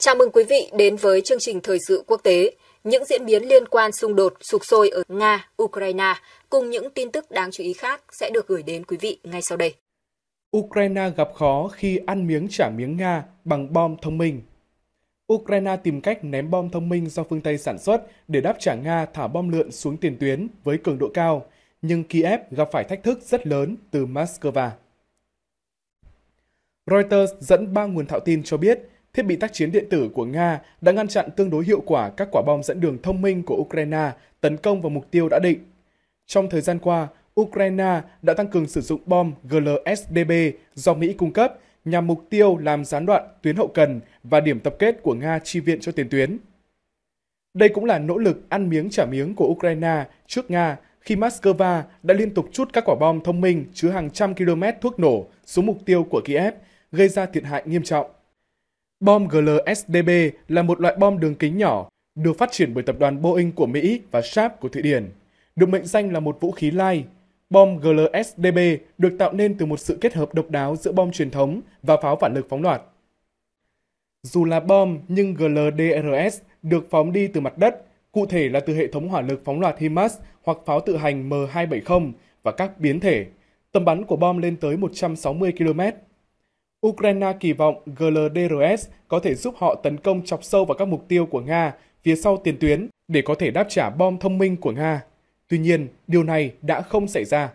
Chào mừng quý vị đến với chương trình thời sự quốc tế, những diễn biến liên quan xung đột sục sôi ở Nga, Ukraine cùng những tin tức đáng chú ý khác sẽ được gửi đến quý vị ngay sau đây. Ukraine gặp khó khi ăn miếng trả miếng Nga bằng bom thông minh. Ukraine tìm cách ném bom thông minh do phương Tây sản xuất để đáp trả Nga thả bom lượn xuống tiền tuyến với cường độ cao, nhưng Kiev gặp phải thách thức rất lớn từ Moscow. Reuters dẫn ba nguồn thạo tin cho biết thiết bị tác chiến điện tử của Nga đã ngăn chặn tương đối hiệu quả các quả bom dẫn đường thông minh của Ukraine tấn công vào mục tiêu đã định. Trong thời gian qua, Ukraine đã tăng cường sử dụng bom GLSDB do Mỹ cung cấp nhằm mục tiêu làm gián đoạn tuyến hậu cần và điểm tập kết của Nga chi viện cho tiền tuyến. Đây cũng là nỗ lực ăn miếng trả miếng của Ukraine trước Nga khi Moscow đã liên tục chút các quả bom thông minh chứa hàng trăm km thuốc nổ xuống mục tiêu của Kiev, gây ra thiệt hại nghiêm trọng. Bom GLSDB là một loại bom đường kính nhỏ, được phát triển bởi tập đoàn Boeing của Mỹ và Sharp của Thụy Điển, được mệnh danh là một vũ khí lai. Bom GLSDB được tạo nên từ một sự kết hợp độc đáo giữa bom truyền thống và pháo phản lực phóng loạt. Dù là bom nhưng GLDRS được phóng đi từ mặt đất, cụ thể là từ hệ thống hỏa lực phóng loạt HIMARS hoặc pháo tự hành M270 và các biến thể. Tầm bắn của bom lên tới 160 km. Ukraine kỳ vọng GLDRS có thể giúp họ tấn công chọc sâu vào các mục tiêu của Nga phía sau tiền tuyến để có thể đáp trả bom thông minh của Nga. Tuy nhiên, điều này đã không xảy ra.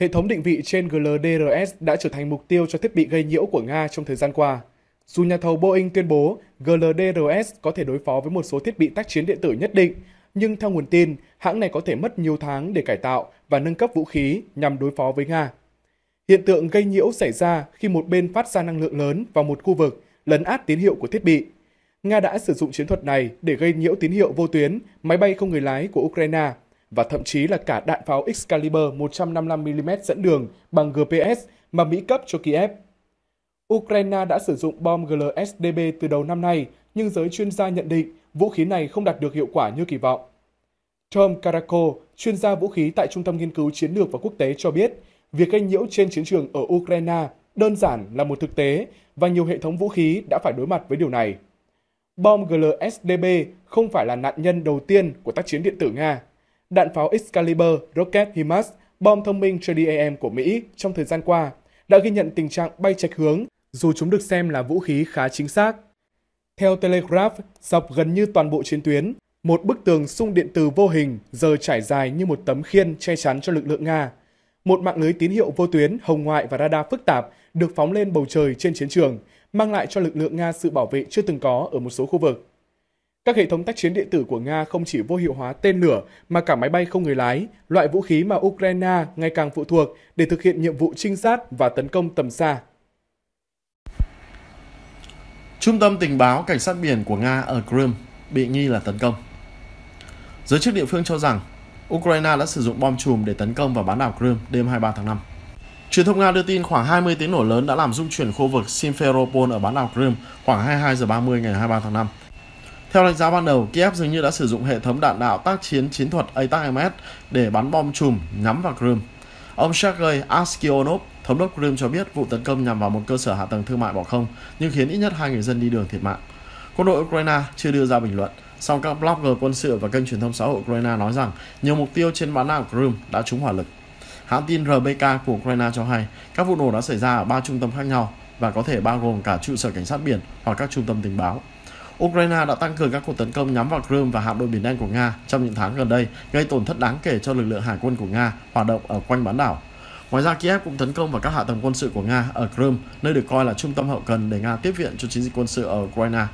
Hệ thống định vị trên GLDRS đã trở thành mục tiêu cho thiết bị gây nhiễu của Nga trong thời gian qua. Dù nhà thầu Boeing tuyên bố GLDRS có thể đối phó với một số thiết bị tác chiến điện tử nhất định, nhưng theo nguồn tin, hãng này có thể mất nhiều tháng để cải tạo và nâng cấp vũ khí nhằm đối phó với Nga. Hiện tượng gây nhiễu xảy ra khi một bên phát ra năng lượng lớn vào một khu vực, lấn át tín hiệu của thiết bị. Nga đã sử dụng chiến thuật này để gây nhiễu tín hiệu vô tuyến, máy bay không người lái của Ukraine và thậm chí là cả đạn pháo Excalibur 155mm dẫn đường bằng GPS mà Mỹ cấp cho Kiev. Ukraine đã sử dụng bom GLSDB từ đầu năm nay, nhưng giới chuyên gia nhận định vũ khí này không đạt được hiệu quả như kỳ vọng. Tom Karako, chuyên gia vũ khí tại Trung tâm Nghiên cứu Chiến lược và Quốc tế cho biết, việc gây nhiễu trên chiến trường ở Ukraine đơn giản là một thực tế và nhiều hệ thống vũ khí đã phải đối mặt với điều này. Bom GLSDB không phải là nạn nhân đầu tiên của tác chiến điện tử Nga. Đạn pháo Excalibur, rocket HIMARS, bom thông minh JDAM của Mỹ trong thời gian qua đã ghi nhận tình trạng bay chệch hướng dù chúng được xem là vũ khí khá chính xác. Theo Telegraph, dọc gần như toàn bộ chiến tuyến, một bức tường sung điện từ vô hình giờ trải dài như một tấm khiên che chắn cho lực lượng Nga, một mạng lưới tín hiệu vô tuyến, hồng ngoại và radar phức tạp được phóng lên bầu trời trên chiến trường, mang lại cho lực lượng Nga sự bảo vệ chưa từng có ở một số khu vực. Các hệ thống tác chiến điện tử của Nga không chỉ vô hiệu hóa tên lửa mà cả máy bay không người lái, loại vũ khí mà Ukraine ngày càng phụ thuộc để thực hiện nhiệm vụ trinh sát và tấn công tầm xa. Trung tâm tình báo cảnh sát biển của Nga ở Crimea bị nghi là tấn công. Giới chức địa phương cho rằng Ukraine đã sử dụng bom chùm để tấn công vào bán đảo Crimea đêm 23 tháng 5. Truyền thông Nga đưa tin khoảng 20 tiếng nổ lớn đã làm rung chuyển khu vực Simferopol ở bán đảo Crimea khoảng 22 giờ 30 ngày 23 tháng 5. Theo đánh giá ban đầu, Kiev dường như đã sử dụng hệ thống đạn đạo tác chiến chiến thuật ATACMS để bắn bom chùm nhắm vào Crimea. Ông Sergei Askionov, thống đốc Crimea cho biết vụ tấn công nhằm vào một cơ sở hạ tầng thương mại bỏ không, nhưng khiến ít nhất hai người dân đi đường thiệt mạng. Quân đội Ukraine chưa đưa ra bình luận sau các blogger quân sự và kênh truyền thông xã hội Ukraine nói rằng nhiều mục tiêu trên bán đảo Crimea đã trúng hỏa lực. Hãng tin RBK của Ukraine cho hay các vụ nổ đã xảy ra ở ba trung tâm khác nhau và có thể bao gồm cả trụ sở cảnh sát biển hoặc các trung tâm tình báo. Ukraine đã tăng cường các cuộc tấn công nhắm vào Crimea và hạm đội Biển Đen của Nga trong những tháng gần đây, gây tổn thất đáng kể cho lực lượng hải quân của Nga hoạt động ở quanh bán đảo. Ngoài ra, Kiev cũng tấn công vào các hạ tầng quân sự của Nga ở Crimea, nơi được coi là trung tâm hậu cần để Nga tiếp viện cho chiến dịch quân sự ở Ukraine.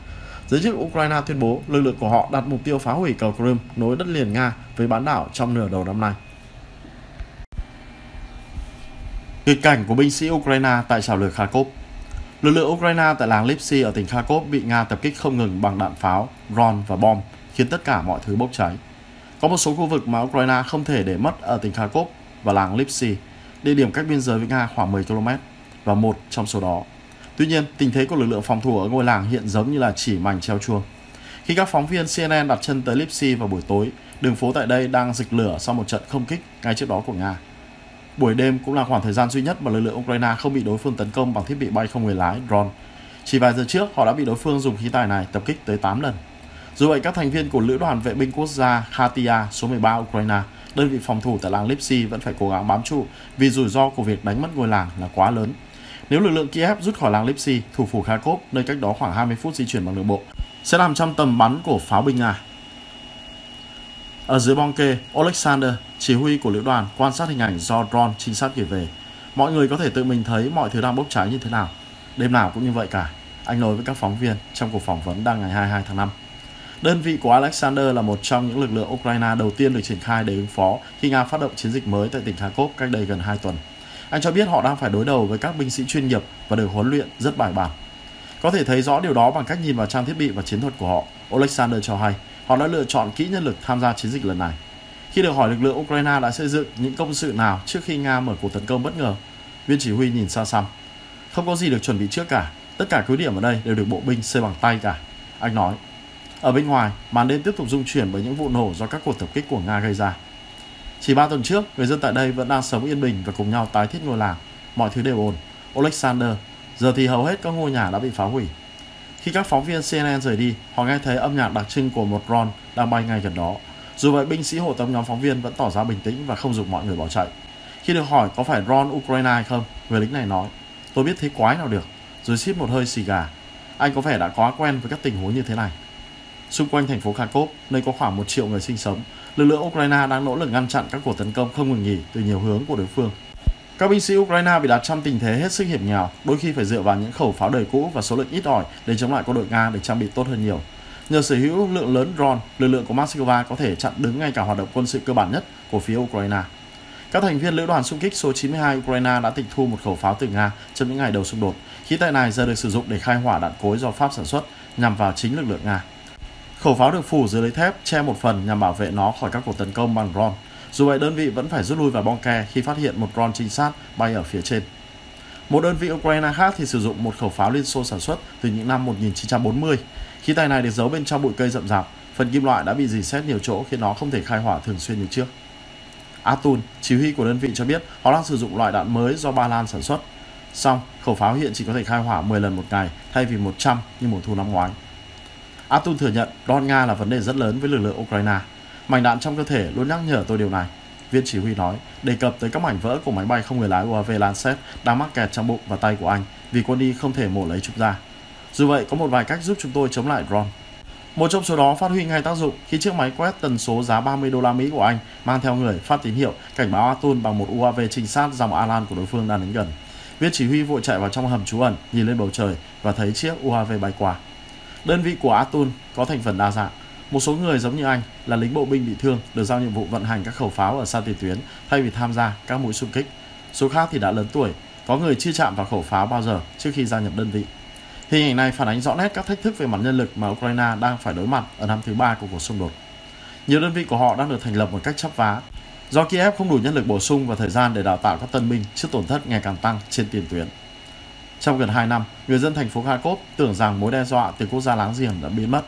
Giới chức Ukraine tuyên bố lực lượng của họ đặt mục tiêu phá hủy cầu Crimea nối đất liền Nga với bán đảo trong nửa đầu năm nay. Nghịch cảnh của binh sĩ Ukraine tại trào lửa Kharkov Lực lượng Ukraine tại làng Lipsy ở tỉnh Kharkov bị Nga tập kích không ngừng bằng đạn pháo, ron và bom, khiến tất cả mọi thứ bốc cháy. Có một số khu vực mà Ukraine không thể để mất ở tỉnh Kharkov và làng Lipsy, địa điểm cách biên giới với Nga khoảng 10 km, và một trong số đó Tuy nhiên, tình thế của lực lượng phòng thủ ở ngôi làng hiện giống như là chỉ mảnh treo chuông. Khi các phóng viên CNN đặt chân tới Lipsy vào buổi tối, đường phố tại đây đang rực lửa sau một trận không kích ngay trước đó của Nga. Buổi đêm cũng là khoảng thời gian duy nhất mà lực lượng Ukraine không bị đối phương tấn công bằng thiết bị bay không người lái drone. Chỉ vài giờ trước, họ đã bị đối phương dùng khí tài này tập kích tới 8 lần. Dù vậy, các thành viên của Lữ đoàn Vệ binh Quốc gia Khatia số 13 Ukraine, đơn vị phòng thủ tại làng Lipsy vẫn phải cố gắng bám trụ vì rủi ro của việc đánh mất ngôi làng là quá lớn. Nếu lực lượng Kiev rút khỏi làng Lipsy, thủ phủ Kharkov, nơi cách đó khoảng 20 phút di chuyển bằng đường bộ, sẽ nằm trong tầm bắn của pháo binh Nga. Ở dưới bong kê, Alexander, chỉ huy của lữ đoàn, quan sát hình ảnh do drone trinh sát gửi về. Mọi người có thể tự mình thấy mọi thứ đang bốc cháy như thế nào. Đêm nào cũng như vậy cả, anh nói với các phóng viên trong cuộc phỏng vấn đăng ngày 22 tháng 5. Đơn vị của Alexander là một trong những lực lượng Ukraine đầu tiên được triển khai để ứng phó khi Nga phát động chiến dịch mới tại tỉnh Kharkov cách đây gần 2 tuần. Anh cho biết họ đang phải đối đầu với các binh sĩ chuyên nghiệp và được huấn luyện rất bài bản. Có thể thấy rõ điều đó bằng cách nhìn vào trang thiết bị và chiến thuật của họ, Alexander cho hay. Họ đã lựa chọn kỹ nhân lực tham gia chiến dịch lần này. Khi được hỏi lực lượng Ukraine đã xây dựng những công sự nào trước khi Nga mở cuộc tấn công bất ngờ, viên chỉ huy nhìn xa xăm. Không có gì được chuẩn bị trước cả, tất cả cứ điểm ở đây đều được bộ binh xây bằng tay cả, anh nói. Ở bên ngoài, màn đêm tiếp tục rung chuyển bởi những vụ nổ do các cuộc tập kích của Nga gây ra. Chỉ 3 tuần trước, người dân tại đây vẫn đang sống yên bình và cùng nhau tái thiết ngôi làng. Mọi thứ đều ổn. Alexander, giờ thì hầu hết các ngôi nhà đã bị phá hủy. Khi các phóng viên CNN rời đi, họ nghe thấy âm nhạc đặc trưng của một ron đang bay ngay gần đó. Dù vậy, binh sĩ hộ tống nhóm phóng viên vẫn tỏ ra bình tĩnh và không dục mọi người bỏ chạy. Khi được hỏi có phải ron Ukraine hay không, người lính này nói, tôi biết thế quái nào được, rồi xít một hơi xì gà. Anh có vẻ đã quá quen với các tình huống như thế này. Xung quanh thành phố Kharkov, nơi có khoảng một triệu người sinh sống, lực lượng Ukraine đang nỗ lực ngăn chặn các cuộc tấn công không ngừng nghỉ từ nhiều hướng của đối phương. Các binh sĩ Ukraine bị đặt trong tình thế hết sức hiểm nghèo, đôi khi phải dựa vào những khẩu pháo đời cũ và số lượng ít ỏi để chống lại quân đội Nga được trang bị tốt hơn nhiều. Nhờ sở hữu lượng lớn drone, lực lượng của Moscow có thể chặn đứng ngay cả hoạt động quân sự cơ bản nhất của phía Ukraine. Các thành viên lữ đoàn xung kích số 92 Ukraine đã tịch thu một khẩu pháo từ Nga trong những ngày đầu xung đột. Khí tài này giờ được sử dụng để khai hỏa đạn cối do Pháp sản xuất nhằm vào chính lực lượng Nga. Khẩu pháo được phủ dưới lấy thép che một phần nhằm bảo vệ nó khỏi các cuộc tấn công bằng ron. Dù vậy đơn vị vẫn phải rút lui vào bong ke khi phát hiện một ron trinh sát bay ở phía trên. Một đơn vị Ukraine khác thì sử dụng một khẩu pháo Liên Xô sản xuất từ những năm 1940. Khí tài này được giấu bên trong bụi cây rậm rạp, phần kim loại đã bị rỉ sét nhiều chỗ khiến nó không thể khai hỏa thường xuyên như trước. Atun, chỉ huy của đơn vị cho biết họ đang sử dụng loại đạn mới do Ba Lan sản xuất. Song, khẩu pháo hiện chỉ có thể khai hỏa 10 lần một ngày thay vì 100 như mùa thu năm ngoái. Atun thừa nhận Don Nga là vấn đề rất lớn với lực lượng Ukraine. Mảnh đạn trong cơ thể luôn nhắc nhở tôi điều này. Viên chỉ huy nói, đề cập tới các mảnh vỡ của máy bay không người lái UAV Lancet đang mắc kẹt trong bụng và tay của anh vì quân đi không thể mổ lấy chúng ra. Dù vậy, có một vài cách giúp chúng tôi chống lại drone. Một trong số đó phát huy ngay tác dụng khi chiếc máy quét tần số giá 30 đô la Mỹ của Anh mang theo người phát tín hiệu cảnh báo Atun bằng một UAV trinh sát dòng Alan của đối phương đang đến gần. Viên chỉ huy vội chạy vào trong hầm trú ẩn, nhìn lên bầu trời và thấy chiếc UAV bay qua. Đơn vị của Atun có thành phần đa dạng. Một số người giống như anh là lính bộ binh bị thương được giao nhiệm vụ vận hành các khẩu pháo ở xa tiền tuyến thay vì tham gia các mũi xung kích. Số khác thì đã lớn tuổi, có người chưa chạm vào khẩu pháo bao giờ trước khi gia nhập đơn vị. Hình ảnh này phản ánh rõ nét các thách thức về mặt nhân lực mà Ukraine đang phải đối mặt ở năm thứ ba của cuộc xung đột. Nhiều đơn vị của họ đang được thành lập một cách chấp vá, do Kiev không đủ nhân lực bổ sung và thời gian để đào tạo các tân binh trước tổn thất ngày càng tăng trên tiền tuyến. Trong gần 2 năm, người dân thành phố Kharkov tưởng rằng mối đe dọa từ quốc gia láng giềng đã biến mất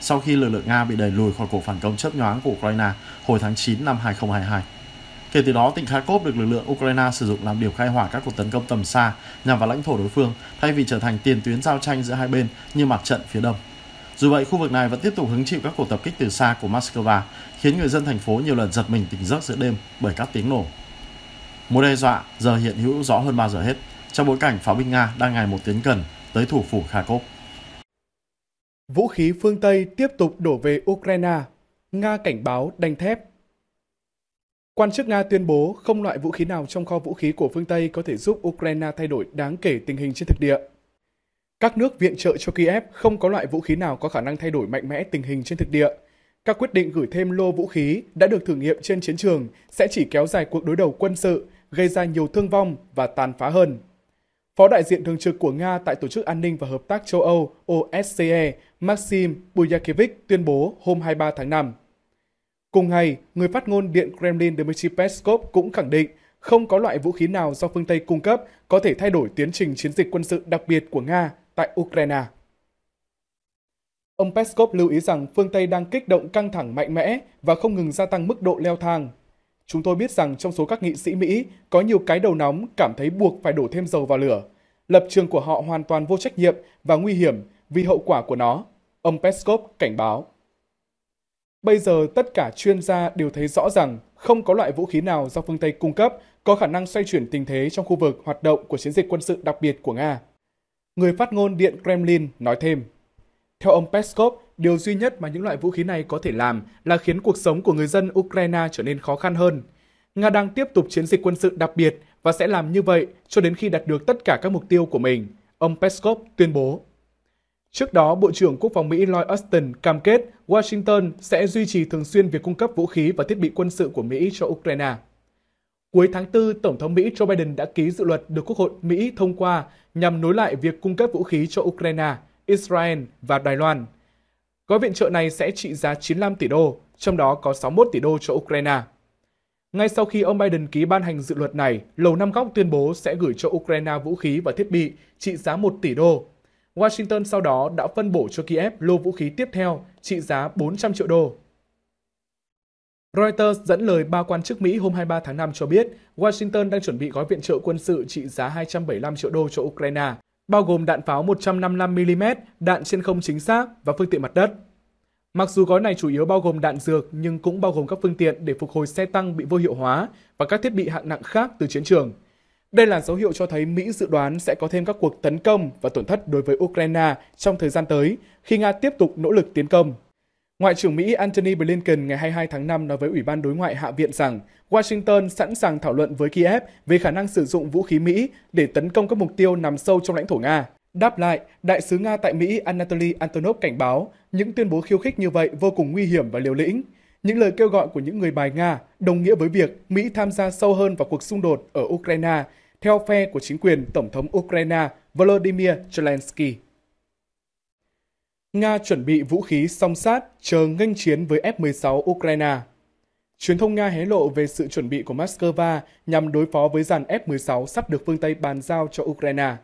sau khi lực lượng Nga bị đẩy lùi khỏi cuộc phản công chớp nhoáng của Ukraine hồi tháng 9 năm 2022. Kể từ đó, tỉnh Kharkov được lực lượng Ukraine sử dụng làm điểm khai hỏa các cuộc tấn công tầm xa nhằm vào lãnh thổ đối phương, thay vì trở thành tiền tuyến giao tranh giữa hai bên như mặt trận phía đông. Dù vậy, khu vực này vẫn tiếp tục hứng chịu các cuộc tập kích từ xa của Moscow, khiến người dân thành phố nhiều lần giật mình tỉnh giấc giữa đêm bởi các tiếng nổ. Mối đe dọa giờ hiện hữu rõ hơn bao giờ hết trong bối cảnh pháo binh Nga đang ngày một tiến gần tới thủ phủ Kharkov. Vũ khí phương Tây tiếp tục đổ về Ukraine, Nga cảnh báo đanh thép. Quan chức Nga tuyên bố không loại vũ khí nào trong kho vũ khí của phương Tây có thể giúp Ukraine thay đổi đáng kể tình hình trên thực địa. Các nước viện trợ cho Kiev không có loại vũ khí nào có khả năng thay đổi mạnh mẽ tình hình trên thực địa. Các quyết định gửi thêm lô vũ khí đã được thử nghiệm trên chiến trường sẽ chỉ kéo dài cuộc đối đầu quân sự, gây ra nhiều thương vong và tàn phá hơn. Phó đại diện thường trực của Nga tại Tổ chức An ninh và Hợp tác châu Âu OSCE Maxim Buyakevich tuyên bố hôm 23 tháng 5. Cùng ngày, người phát ngôn Điện Kremlin Dmitry Peskov cũng khẳng định không có loại vũ khí nào do phương Tây cung cấp có thể thay đổi tiến trình chiến dịch quân sự đặc biệt của Nga tại Ukraine. Ông Peskov lưu ý rằng phương Tây đang kích động căng thẳng mạnh mẽ và không ngừng gia tăng mức độ leo thang Chúng tôi biết rằng trong số các nghị sĩ Mỹ có nhiều cái đầu nóng cảm thấy buộc phải đổ thêm dầu vào lửa. Lập trường của họ hoàn toàn vô trách nhiệm và nguy hiểm vì hậu quả của nó, ông Peskov cảnh báo. Bây giờ tất cả chuyên gia đều thấy rõ rằng không có loại vũ khí nào do phương Tây cung cấp có khả năng xoay chuyển tình thế trong khu vực hoạt động của chiến dịch quân sự đặc biệt của Nga. Người phát ngôn Điện Kremlin nói thêm, theo ông Peskov, Điều duy nhất mà những loại vũ khí này có thể làm là khiến cuộc sống của người dân Ukraine trở nên khó khăn hơn. Nga đang tiếp tục chiến dịch quân sự đặc biệt và sẽ làm như vậy cho đến khi đạt được tất cả các mục tiêu của mình, ông Peskov tuyên bố. Trước đó, Bộ trưởng Quốc phòng Mỹ Lloyd Austin cam kết Washington sẽ duy trì thường xuyên việc cung cấp vũ khí và thiết bị quân sự của Mỹ cho Ukraine. Cuối tháng 4, Tổng thống Mỹ Joe Biden đã ký dự luật được Quốc hội Mỹ thông qua nhằm nối lại việc cung cấp vũ khí cho Ukraine, Israel và Đài Loan. Gói viện trợ này sẽ trị giá 95 tỷ đô, trong đó có 61 tỷ đô cho Ukraine. Ngay sau khi ông Biden ký ban hành dự luật này, Lầu Năm Góc tuyên bố sẽ gửi cho Ukraine vũ khí và thiết bị trị giá 1 tỷ đô. Washington sau đó đã phân bổ cho Kiev lô vũ khí tiếp theo trị giá 400 triệu đô. Reuters dẫn lời ba quan chức Mỹ hôm 23 tháng 5 cho biết Washington đang chuẩn bị gói viện trợ quân sự trị giá 275 triệu đô cho Ukraine, bao gồm đạn pháo 155mm, đạn trên không chính xác và phương tiện mặt đất. Mặc dù gói này chủ yếu bao gồm đạn dược nhưng cũng bao gồm các phương tiện để phục hồi xe tăng bị vô hiệu hóa và các thiết bị hạng nặng khác từ chiến trường. Đây là dấu hiệu cho thấy Mỹ dự đoán sẽ có thêm các cuộc tấn công và tổn thất đối với Ukraine trong thời gian tới khi Nga tiếp tục nỗ lực tiến công. Ngoại trưởng Mỹ Antony Blinken ngày 22 tháng 5 nói với Ủy ban Đối ngoại Hạ viện rằng Washington sẵn sàng thảo luận với Kiev về khả năng sử dụng vũ khí Mỹ để tấn công các mục tiêu nằm sâu trong lãnh thổ Nga. Đáp lại, Đại sứ Nga tại Mỹ Anatoly Antonov cảnh báo những tuyên bố khiêu khích như vậy vô cùng nguy hiểm và liều lĩnh. Những lời kêu gọi của những người bài Nga đồng nghĩa với việc Mỹ tham gia sâu hơn vào cuộc xung đột ở Ukraine, theo phe của chính quyền Tổng thống Ukraine Volodymyr Zelensky. Nga chuẩn bị vũ khí song sát chờ nghênh chiến với F-16 Ukraine. Truyền thông Nga hé lộ về sự chuẩn bị của Moscow nhằm đối phó với dàn F-16 sắp được phương Tây bàn giao cho Ukraine.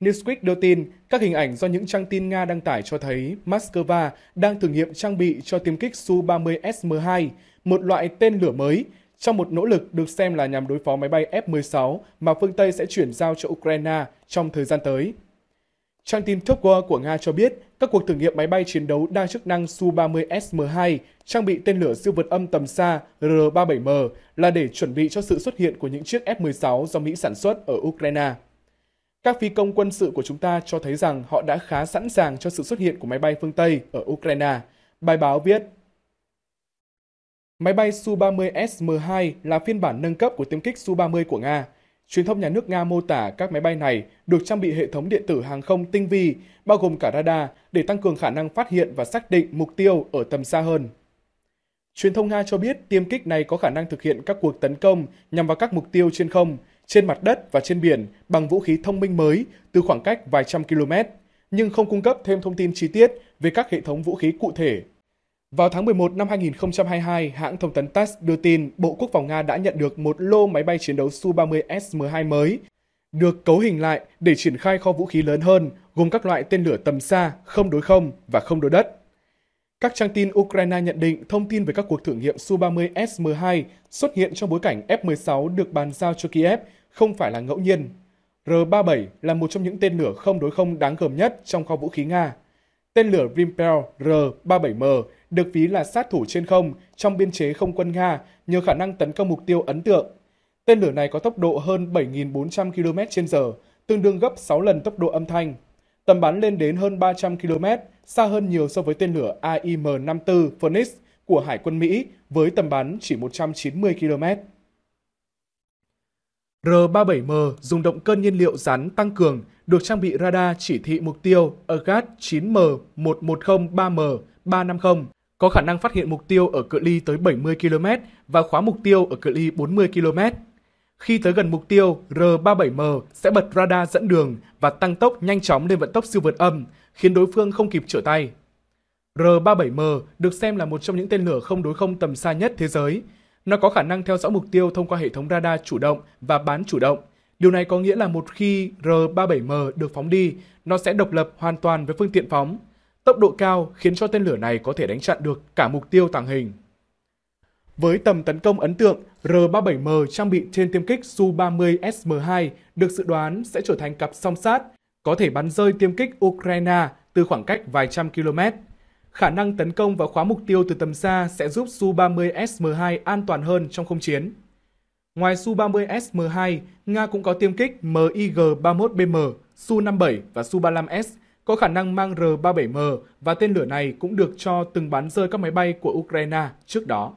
Newsweek đưa tin, các hình ảnh do những trang tin Nga đăng tải cho thấy Moscow đang thử nghiệm trang bị cho tiêm kích Su-30 SM-2, một loại tên lửa mới, trong một nỗ lực được xem là nhằm đối phó máy bay F-16 mà phương Tây sẽ chuyển giao cho Ukraine trong thời gian tới. Trang tin Topwa của Nga cho biết các cuộc thử nghiệm máy bay chiến đấu đa chức năng Su-30 SM-2 trang bị tên lửa siêu vượt âm tầm xa R-37M là để chuẩn bị cho sự xuất hiện của những chiếc F-16 do Mỹ sản xuất ở Ukraine. Các phi công quân sự của chúng ta cho thấy rằng họ đã khá sẵn sàng cho sự xuất hiện của máy bay phương Tây ở Ukraine, bài báo viết. Máy bay Su-30 SM-2 là phiên bản nâng cấp của tiêm kích Su-30 của Nga, Truyền thông nhà nước Nga mô tả các máy bay này được trang bị hệ thống điện tử hàng không tinh vi, bao gồm cả radar, để tăng cường khả năng phát hiện và xác định mục tiêu ở tầm xa hơn. Truyền thông Nga cho biết tiêm kích này có khả năng thực hiện các cuộc tấn công nhằm vào các mục tiêu trên không, trên mặt đất và trên biển bằng vũ khí thông minh mới từ khoảng cách vài trăm km, nhưng không cung cấp thêm thông tin chi tiết về các hệ thống vũ khí cụ thể vào tháng 11 năm 2022, hãng thông tấn TASS đưa tin Bộ Quốc phòng Nga đã nhận được một lô máy bay chiến đấu Su-30 SM-2 mới, được cấu hình lại để triển khai kho vũ khí lớn hơn, gồm các loại tên lửa tầm xa, không đối không và không đối đất. Các trang tin Ukraine nhận định thông tin về các cuộc thử nghiệm Su-30 SM-2 xuất hiện trong bối cảnh F-16 được bàn giao cho Kiev không phải là ngẫu nhiên. R-37 là một trong những tên lửa không đối không đáng gờm nhất trong kho vũ khí Nga. Tên lửa Vimpel R-37M được ví là sát thủ trên không trong biên chế không quân Nga nhờ khả năng tấn công mục tiêu ấn tượng. Tên lửa này có tốc độ hơn 7.400 km h tương đương gấp 6 lần tốc độ âm thanh. Tầm bắn lên đến hơn 300 km, xa hơn nhiều so với tên lửa AIM-54 Phoenix của Hải quân Mỹ với tầm bắn chỉ 190 km. R-37M dùng động cơ nhiên liệu rắn tăng cường được trang bị radar chỉ thị mục tiêu Agat 9 m 1103 m 350 có khả năng phát hiện mục tiêu ở cự ly tới 70 km và khóa mục tiêu ở cự ly 40 km. Khi tới gần mục tiêu, R-37M sẽ bật radar dẫn đường và tăng tốc nhanh chóng lên vận tốc siêu vượt âm, khiến đối phương không kịp trở tay. R-37M được xem là một trong những tên lửa không đối không tầm xa nhất thế giới. Nó có khả năng theo dõi mục tiêu thông qua hệ thống radar chủ động và bán chủ động. Điều này có nghĩa là một khi R-37M được phóng đi, nó sẽ độc lập hoàn toàn với phương tiện phóng. Tốc độ cao khiến cho tên lửa này có thể đánh chặn được cả mục tiêu tàng hình. Với tầm tấn công ấn tượng, R-37M trang bị trên tiêm kích Su-30 SM-2 được dự đoán sẽ trở thành cặp song sát, có thể bắn rơi tiêm kích Ukraine từ khoảng cách vài trăm km. Khả năng tấn công và khóa mục tiêu từ tầm xa sẽ giúp Su-30 SM-2 an toàn hơn trong không chiến. Ngoài Su-30 SM-2, Nga cũng có tiêm kích MiG-31BM, Su-57 và Su-35S có khả năng mang R-37M và tên lửa này cũng được cho từng bắn rơi các máy bay của Ukraine trước đó.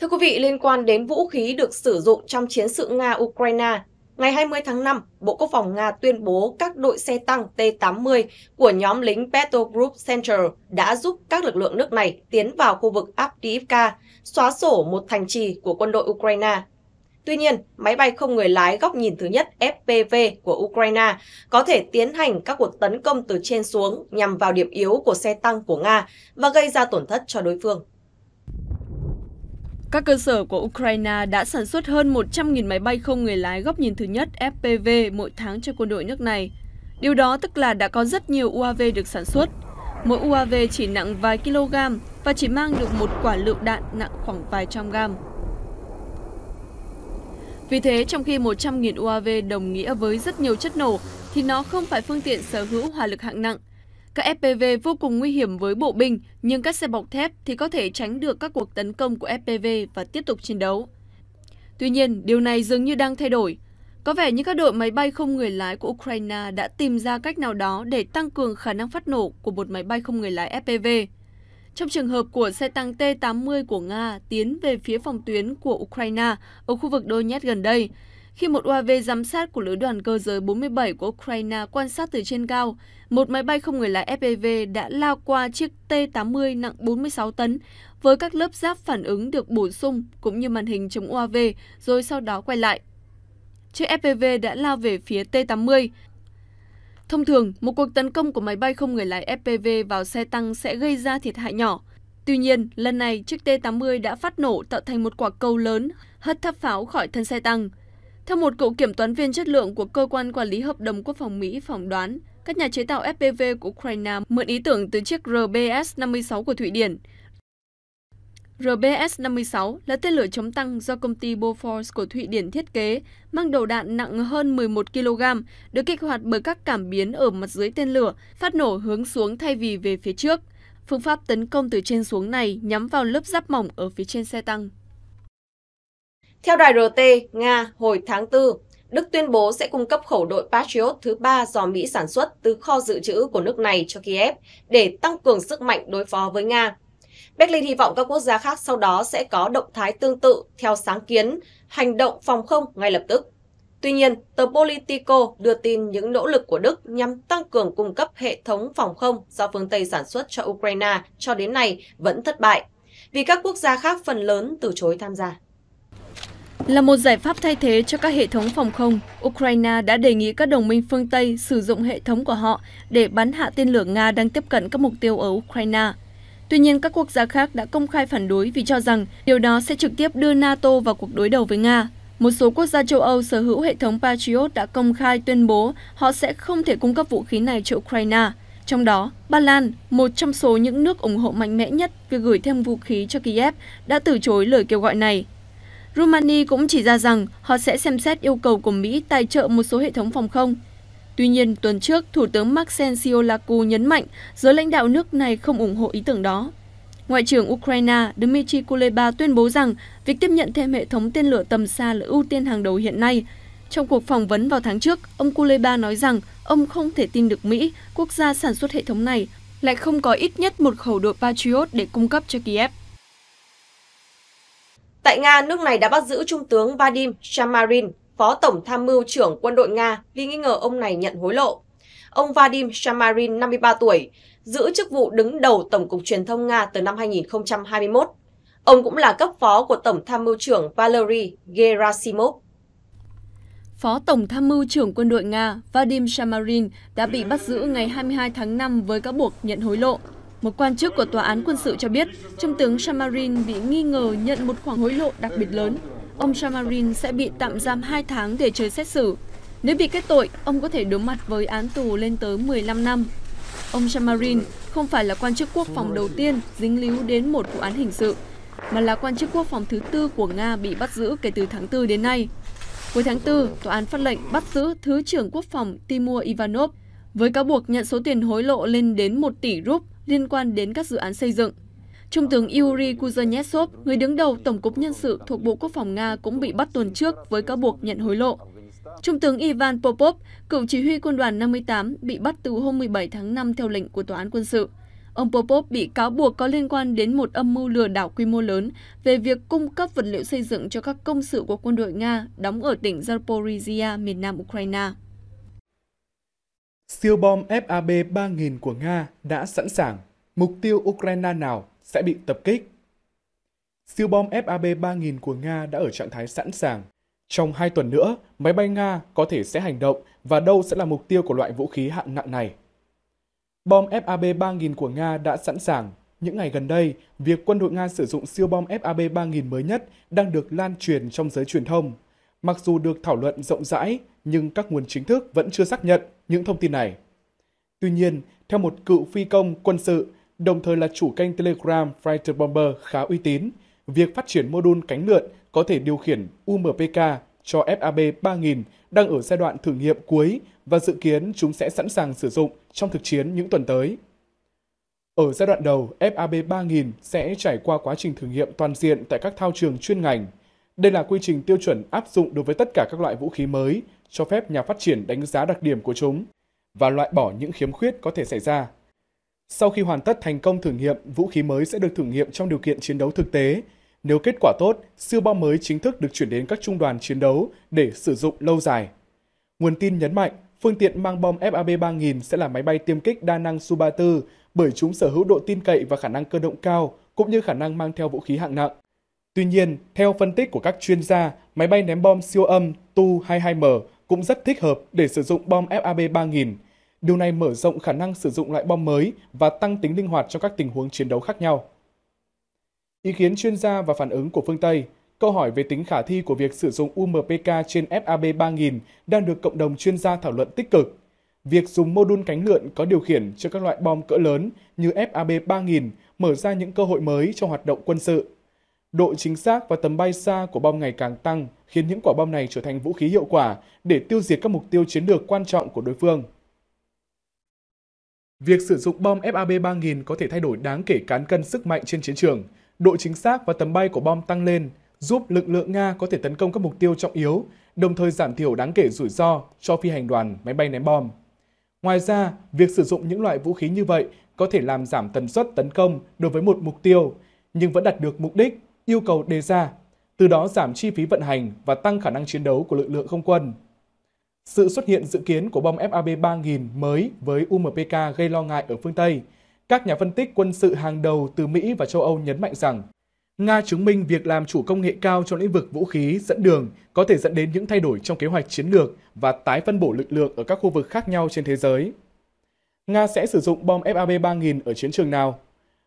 Thưa quý vị, liên quan đến vũ khí được sử dụng trong chiến sự Nga-Ukraine, ngày 20 tháng 5, Bộ Quốc phòng Nga tuyên bố các đội xe tăng T-80 của nhóm lính Group Center đã giúp các lực lượng nước này tiến vào khu vực Abdiivka xóa sổ một thành trì của quân đội Ukraine Tuy nhiên, máy bay không người lái góc nhìn thứ nhất FPV của Ukraine có thể tiến hành các cuộc tấn công từ trên xuống nhằm vào điểm yếu của xe tăng của Nga và gây ra tổn thất cho đối phương. Các cơ sở của Ukraine đã sản xuất hơn 100.000 máy bay không người lái góc nhìn thứ nhất FPV mỗi tháng cho quân đội nước này. Điều đó tức là đã có rất nhiều UAV được sản xuất. Mỗi UAV chỉ nặng vài kg và chỉ mang được một quả lựu đạn nặng khoảng vài trăm gram. Vì thế, trong khi 100.000 UAV đồng nghĩa với rất nhiều chất nổ, thì nó không phải phương tiện sở hữu hỏa lực hạng nặng. Các FPV vô cùng nguy hiểm với bộ binh, nhưng các xe bọc thép thì có thể tránh được các cuộc tấn công của FPV và tiếp tục chiến đấu. Tuy nhiên, điều này dường như đang thay đổi. Có vẻ như các đội máy bay không người lái của Ukraine đã tìm ra cách nào đó để tăng cường khả năng phát nổ của một máy bay không người lái FPV. Trong trường hợp của xe tăng T-80 của Nga tiến về phía phòng tuyến của Ukraine ở khu vực đôi Donetsk gần đây, khi một UAV giám sát của lữ đoàn cơ giới 47 của Ukraine quan sát từ trên cao, một máy bay không người lái FPV đã lao qua chiếc T-80 nặng 46 tấn với các lớp giáp phản ứng được bổ sung cũng như màn hình chống UAV rồi sau đó quay lại. Chiếc FPV đã lao về phía T-80. Thông thường, một cuộc tấn công của máy bay không người lái FPV vào xe tăng sẽ gây ra thiệt hại nhỏ. Tuy nhiên, lần này chiếc T-80 đã phát nổ tạo thành một quả cầu lớn, hất tháp pháo khỏi thân xe tăng. Theo một cựu kiểm toán viên chất lượng của Cơ quan Quản lý Hợp đồng Quốc phòng Mỹ phỏng đoán, các nhà chế tạo FPV của Ukraine mượn ý tưởng từ chiếc RBS-56 của Thụy Điển – RBS-56 là tên lửa chống tăng do công ty Bofors của Thụy Điển thiết kế, mang đầu đạn nặng hơn 11 kg, được kích hoạt bởi các cảm biến ở mặt dưới tên lửa, phát nổ hướng xuống thay vì về phía trước. Phương pháp tấn công từ trên xuống này nhắm vào lớp giáp mỏng ở phía trên xe tăng. Theo đài RT, Nga hồi tháng 4, Đức tuyên bố sẽ cung cấp khẩu đội Patriot thứ ba do Mỹ sản xuất từ kho dự trữ của nước này cho Kiev để tăng cường sức mạnh đối phó với Nga. Berlin hy vọng các quốc gia khác sau đó sẽ có động thái tương tự theo sáng kiến hành động phòng không ngay lập tức. Tuy nhiên, tờ Politico đưa tin những nỗ lực của Đức nhằm tăng cường cung cấp hệ thống phòng không do phương Tây sản xuất cho Ukraine cho đến nay vẫn thất bại, vì các quốc gia khác phần lớn từ chối tham gia. Là một giải pháp thay thế cho các hệ thống phòng không, Ukraine đã đề nghị các đồng minh phương Tây sử dụng hệ thống của họ để bắn hạ tên lửa Nga đang tiếp cận các mục tiêu ở Ukraine – Tuy nhiên, các quốc gia khác đã công khai phản đối vì cho rằng điều đó sẽ trực tiếp đưa NATO vào cuộc đối đầu với Nga. Một số quốc gia châu Âu sở hữu hệ thống Patriot đã công khai tuyên bố họ sẽ không thể cung cấp vũ khí này cho Ukraine. Trong đó, Ba Lan, một trong số những nước ủng hộ mạnh mẽ nhất việc gửi thêm vũ khí cho Kiev, đã từ chối lời kêu gọi này. Rumani cũng chỉ ra rằng họ sẽ xem xét yêu cầu của Mỹ tài trợ một số hệ thống phòng không, Tuy nhiên, tuần trước, Thủ tướng Maxencio Laku nhấn mạnh giới lãnh đạo nước này không ủng hộ ý tưởng đó. Ngoại trưởng Ukraine Dmitry Kuleba tuyên bố rằng việc tiếp nhận thêm hệ thống tên lửa tầm xa là ưu tiên hàng đầu hiện nay. Trong cuộc phỏng vấn vào tháng trước, ông Kuleba nói rằng ông không thể tin được Mỹ, quốc gia sản xuất hệ thống này, lại không có ít nhất một khẩu đội Patriot để cung cấp cho Kiev. Tại Nga, nước này đã bắt giữ Trung tướng Vadim Shamarin. Phó Tổng Tham mưu trưởng quân đội Nga vì nghi ngờ ông này nhận hối lộ. Ông Vadim Shamarin, 53 tuổi, giữ chức vụ đứng đầu Tổng cục Truyền thông Nga từ năm 2021. Ông cũng là cấp phó của Tổng Tham mưu trưởng Valery Gerasimov. Phó Tổng Tham mưu trưởng quân đội Nga Vadim Shamarin đã bị bắt giữ ngày 22 tháng 5 với cáo buộc nhận hối lộ. Một quan chức của Tòa án quân sự cho biết, Trung tướng Shamarin bị nghi ngờ nhận một khoản hối lộ đặc biệt lớn ông Shamarin sẽ bị tạm giam 2 tháng để chờ xét xử. Nếu bị kết tội, ông có thể đối mặt với án tù lên tới 15 năm. Ông Shamarin không phải là quan chức quốc phòng đầu tiên dính líu đến một vụ án hình sự, mà là quan chức quốc phòng thứ tư của Nga bị bắt giữ kể từ tháng 4 đến nay. Cuối tháng 4, tòa án phát lệnh bắt giữ Thứ trưởng Quốc phòng Timur Ivanov với cáo buộc nhận số tiền hối lộ lên đến 1 tỷ rúp liên quan đến các dự án xây dựng. Trung tướng Yuri Kuznetsov, người đứng đầu Tổng cục Nhân sự thuộc Bộ Quốc phòng Nga cũng bị bắt tuần trước với cáo buộc nhận hối lộ. Trung tướng Ivan Popov, cựu chỉ huy quân đoàn 58, bị bắt từ hôm 17 tháng 5 theo lệnh của Tòa án quân sự. Ông Popov bị cáo buộc có liên quan đến một âm mưu lừa đảo quy mô lớn về việc cung cấp vật liệu xây dựng cho các công sự của quân đội Nga đóng ở tỉnh Zaporizhia, miền nam Ukraine. Siêu bom FAB 3000 của Nga đã sẵn sàng. Mục tiêu Ukraine nào sẽ bị tập kích. Siêu bom FAB 3000 của Nga đã ở trạng thái sẵn sàng. Trong hai tuần nữa, máy bay Nga có thể sẽ hành động và đâu sẽ là mục tiêu của loại vũ khí hạng nặng này. Bom FAB 3000 của Nga đã sẵn sàng. Những ngày gần đây, việc quân đội Nga sử dụng siêu bom FAB 3000 mới nhất đang được lan truyền trong giới truyền thông. Mặc dù được thảo luận rộng rãi, nhưng các nguồn chính thức vẫn chưa xác nhận những thông tin này. Tuy nhiên, theo một cựu phi công quân sự đồng thời là chủ kênh Telegram Fighter Bomber khá uy tín, việc phát triển mô đun cánh lượn có thể điều khiển UMPK cho FAB 3000 đang ở giai đoạn thử nghiệm cuối và dự kiến chúng sẽ sẵn sàng sử dụng trong thực chiến những tuần tới. Ở giai đoạn đầu, FAB 3000 sẽ trải qua quá trình thử nghiệm toàn diện tại các thao trường chuyên ngành. Đây là quy trình tiêu chuẩn áp dụng đối với tất cả các loại vũ khí mới, cho phép nhà phát triển đánh giá đặc điểm của chúng và loại bỏ những khiếm khuyết có thể xảy ra sau khi hoàn tất thành công thử nghiệm, vũ khí mới sẽ được thử nghiệm trong điều kiện chiến đấu thực tế. Nếu kết quả tốt, siêu bom mới chính thức được chuyển đến các trung đoàn chiến đấu để sử dụng lâu dài. Nguồn tin nhấn mạnh, phương tiện mang bom FAB 3000 sẽ là máy bay tiêm kích đa năng Su-34 bởi chúng sở hữu độ tin cậy và khả năng cơ động cao, cũng như khả năng mang theo vũ khí hạng nặng. Tuy nhiên, theo phân tích của các chuyên gia, máy bay ném bom siêu âm Tu-22M cũng rất thích hợp để sử dụng bom FAB 3000 Điều này mở rộng khả năng sử dụng loại bom mới và tăng tính linh hoạt trong các tình huống chiến đấu khác nhau. Ý kiến chuyên gia và phản ứng của phương Tây, câu hỏi về tính khả thi của việc sử dụng UMPK trên FAB 3000 đang được cộng đồng chuyên gia thảo luận tích cực. Việc dùng mô đun cánh lượn có điều khiển cho các loại bom cỡ lớn như FAB 3000 mở ra những cơ hội mới cho hoạt động quân sự. Độ chính xác và tầm bay xa của bom ngày càng tăng khiến những quả bom này trở thành vũ khí hiệu quả để tiêu diệt các mục tiêu chiến lược quan trọng của đối phương. Việc sử dụng bom FAB 3000 có thể thay đổi đáng kể cán cân sức mạnh trên chiến trường, độ chính xác và tầm bay của bom tăng lên, giúp lực lượng Nga có thể tấn công các mục tiêu trọng yếu, đồng thời giảm thiểu đáng kể rủi ro cho phi hành đoàn máy bay ném bom. Ngoài ra, việc sử dụng những loại vũ khí như vậy có thể làm giảm tần suất tấn công đối với một mục tiêu, nhưng vẫn đạt được mục đích, yêu cầu đề ra, từ đó giảm chi phí vận hành và tăng khả năng chiến đấu của lực lượng không quân. Sự xuất hiện dự kiến của bom FAB 3000 mới với UMPK gây lo ngại ở phương Tây. Các nhà phân tích quân sự hàng đầu từ Mỹ và châu Âu nhấn mạnh rằng Nga chứng minh việc làm chủ công nghệ cao trong lĩnh vực vũ khí dẫn đường có thể dẫn đến những thay đổi trong kế hoạch chiến lược và tái phân bổ lực lượng ở các khu vực khác nhau trên thế giới. Nga sẽ sử dụng bom FAB 3000 ở chiến trường nào?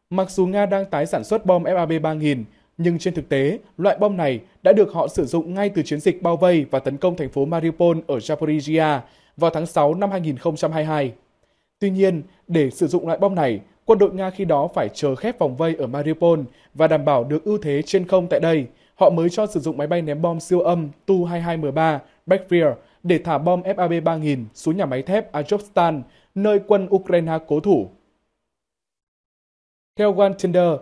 Mặc dù Nga đang tái sản xuất bom FAB 3000, nhưng trên thực tế, loại bom này đã được họ sử dụng ngay từ chiến dịch bao vây và tấn công thành phố Mariupol ở Zaporizhia vào tháng 6 năm 2022. Tuy nhiên, để sử dụng loại bom này, quân đội Nga khi đó phải chờ khép vòng vây ở Mariupol và đảm bảo được ưu thế trên không tại đây, họ mới cho sử dụng máy bay ném bom siêu âm Tu-22M3 Backfire để thả bom FAB-3000 xuống nhà máy thép Azovstan, nơi quân Ukraine cố thủ. Theo Waltender,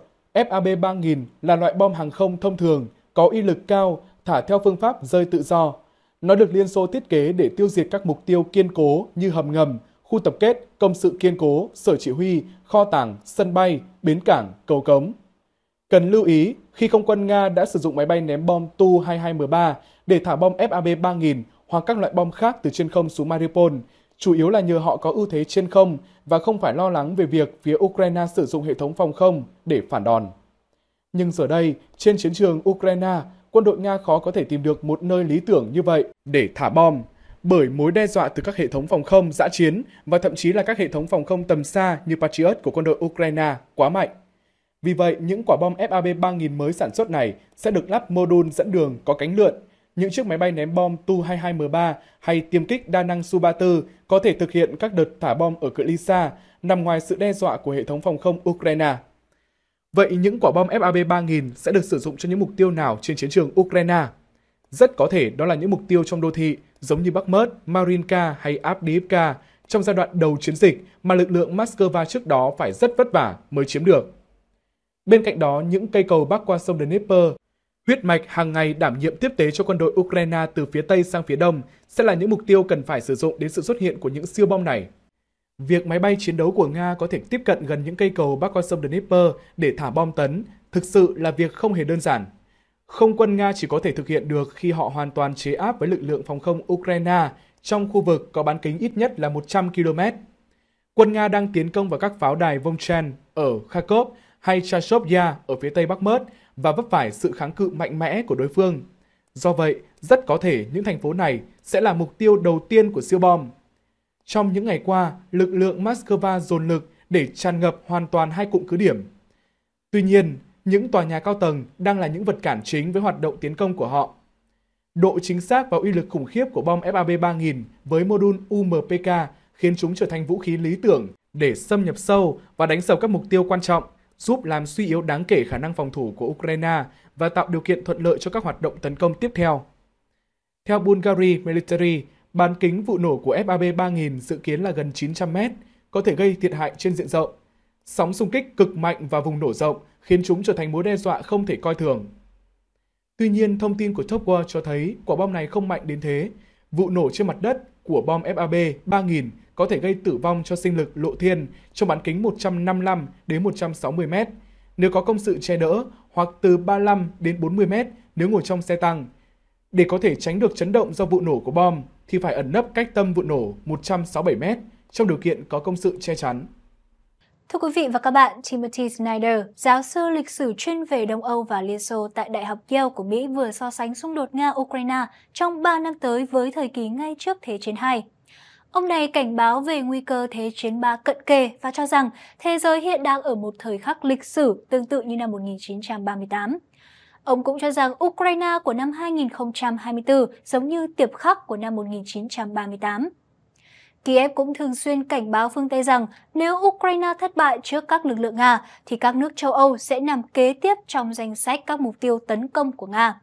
FAB-3000 là loại bom hàng không thông thường, có uy lực cao, thả theo phương pháp rơi tự do. Nó được Liên Xô thiết kế để tiêu diệt các mục tiêu kiên cố như hầm ngầm, khu tập kết, công sự kiên cố, sở chỉ huy, kho tàng, sân bay, bến cảng, cầu cống. Cần lưu ý, khi không quân Nga đã sử dụng máy bay ném bom Tu-22M3 để thả bom FAB-3000 hoặc các loại bom khác từ trên không xuống Mariupol, chủ yếu là nhờ họ có ưu thế trên không và không phải lo lắng về việc phía Ukraine sử dụng hệ thống phòng không để phản đòn. Nhưng giờ đây, trên chiến trường Ukraine, quân đội Nga khó có thể tìm được một nơi lý tưởng như vậy để thả bom, bởi mối đe dọa từ các hệ thống phòng không giã chiến và thậm chí là các hệ thống phòng không tầm xa như Patriot của quân đội Ukraine quá mạnh. Vì vậy, những quả bom FAB-3000 mới sản xuất này sẽ được lắp mô đun dẫn đường có cánh lượn những chiếc máy bay ném bom Tu-22M3 hay tiêm kích đa năng Su-34 có thể thực hiện các đợt thả bom ở cự ly xa, nằm ngoài sự đe dọa của hệ thống phòng không Ukraine. Vậy những quả bom FAB-3000 sẽ được sử dụng cho những mục tiêu nào trên chiến trường Ukraine? Rất có thể đó là những mục tiêu trong đô thị, giống như Bakhmut, Marinka hay Avdiivka, trong giai đoạn đầu chiến dịch mà lực lượng Moscow trước đó phải rất vất vả mới chiếm được. Bên cạnh đó, những cây cầu bắc qua sông Dnieper Huyết mạch hàng ngày đảm nhiệm tiếp tế cho quân đội Ukraine từ phía Tây sang phía Đông sẽ là những mục tiêu cần phải sử dụng đến sự xuất hiện của những siêu bom này. Việc máy bay chiến đấu của Nga có thể tiếp cận gần những cây cầu bắc qua sông Dnieper để thả bom tấn thực sự là việc không hề đơn giản. Không quân Nga chỉ có thể thực hiện được khi họ hoàn toàn chế áp với lực lượng phòng không Ukraine trong khu vực có bán kính ít nhất là 100 km. Quân Nga đang tiến công vào các pháo đài Vongchen ở Kharkov hay Chashovya ở phía tây Bắc Mớt và vấp phải sự kháng cự mạnh mẽ của đối phương. Do vậy, rất có thể những thành phố này sẽ là mục tiêu đầu tiên của siêu bom. Trong những ngày qua, lực lượng Moscow dồn lực để tràn ngập hoàn toàn hai cụm cứ điểm. Tuy nhiên, những tòa nhà cao tầng đang là những vật cản chính với hoạt động tiến công của họ. Độ chính xác và uy lực khủng khiếp của bom FAB 3000 với mô đun UMPK khiến chúng trở thành vũ khí lý tưởng để xâm nhập sâu và đánh sập các mục tiêu quan trọng giúp làm suy yếu đáng kể khả năng phòng thủ của Ukraine và tạo điều kiện thuận lợi cho các hoạt động tấn công tiếp theo. Theo Bulgari Military, bán kính vụ nổ của FAB 3000 dự kiến là gần 900 mét, có thể gây thiệt hại trên diện rộng. Sóng xung kích cực mạnh và vùng nổ rộng khiến chúng trở thành mối đe dọa không thể coi thường. Tuy nhiên, thông tin của Top World cho thấy quả bom này không mạnh đến thế. Vụ nổ trên mặt đất của bom FAB 3000 có thể gây tử vong cho sinh lực lộ thiên trong bán kính 155 đến 160 m nếu có công sự che đỡ hoặc từ 35 đến 40 m nếu ngồi trong xe tăng. Để có thể tránh được chấn động do vụ nổ của bom thì phải ẩn nấp cách tâm vụ nổ 167 m trong điều kiện có công sự che chắn. Thưa quý vị và các bạn, Timothy Snyder, giáo sư lịch sử chuyên về Đông Âu và Liên Xô tại Đại học Yale của Mỹ vừa so sánh xung đột Nga-Ukraine trong 3 năm tới với thời kỳ ngay trước Thế chiến II. Ông này cảnh báo về nguy cơ Thế chiến ba cận kề và cho rằng thế giới hiện đang ở một thời khắc lịch sử tương tự như năm 1938. Ông cũng cho rằng Ukraine của năm 2024 giống như tiệp khắc của năm 1938. Kiev cũng thường xuyên cảnh báo phương Tây rằng nếu Ukraine thất bại trước các lực lượng Nga, thì các nước châu Âu sẽ nằm kế tiếp trong danh sách các mục tiêu tấn công của Nga.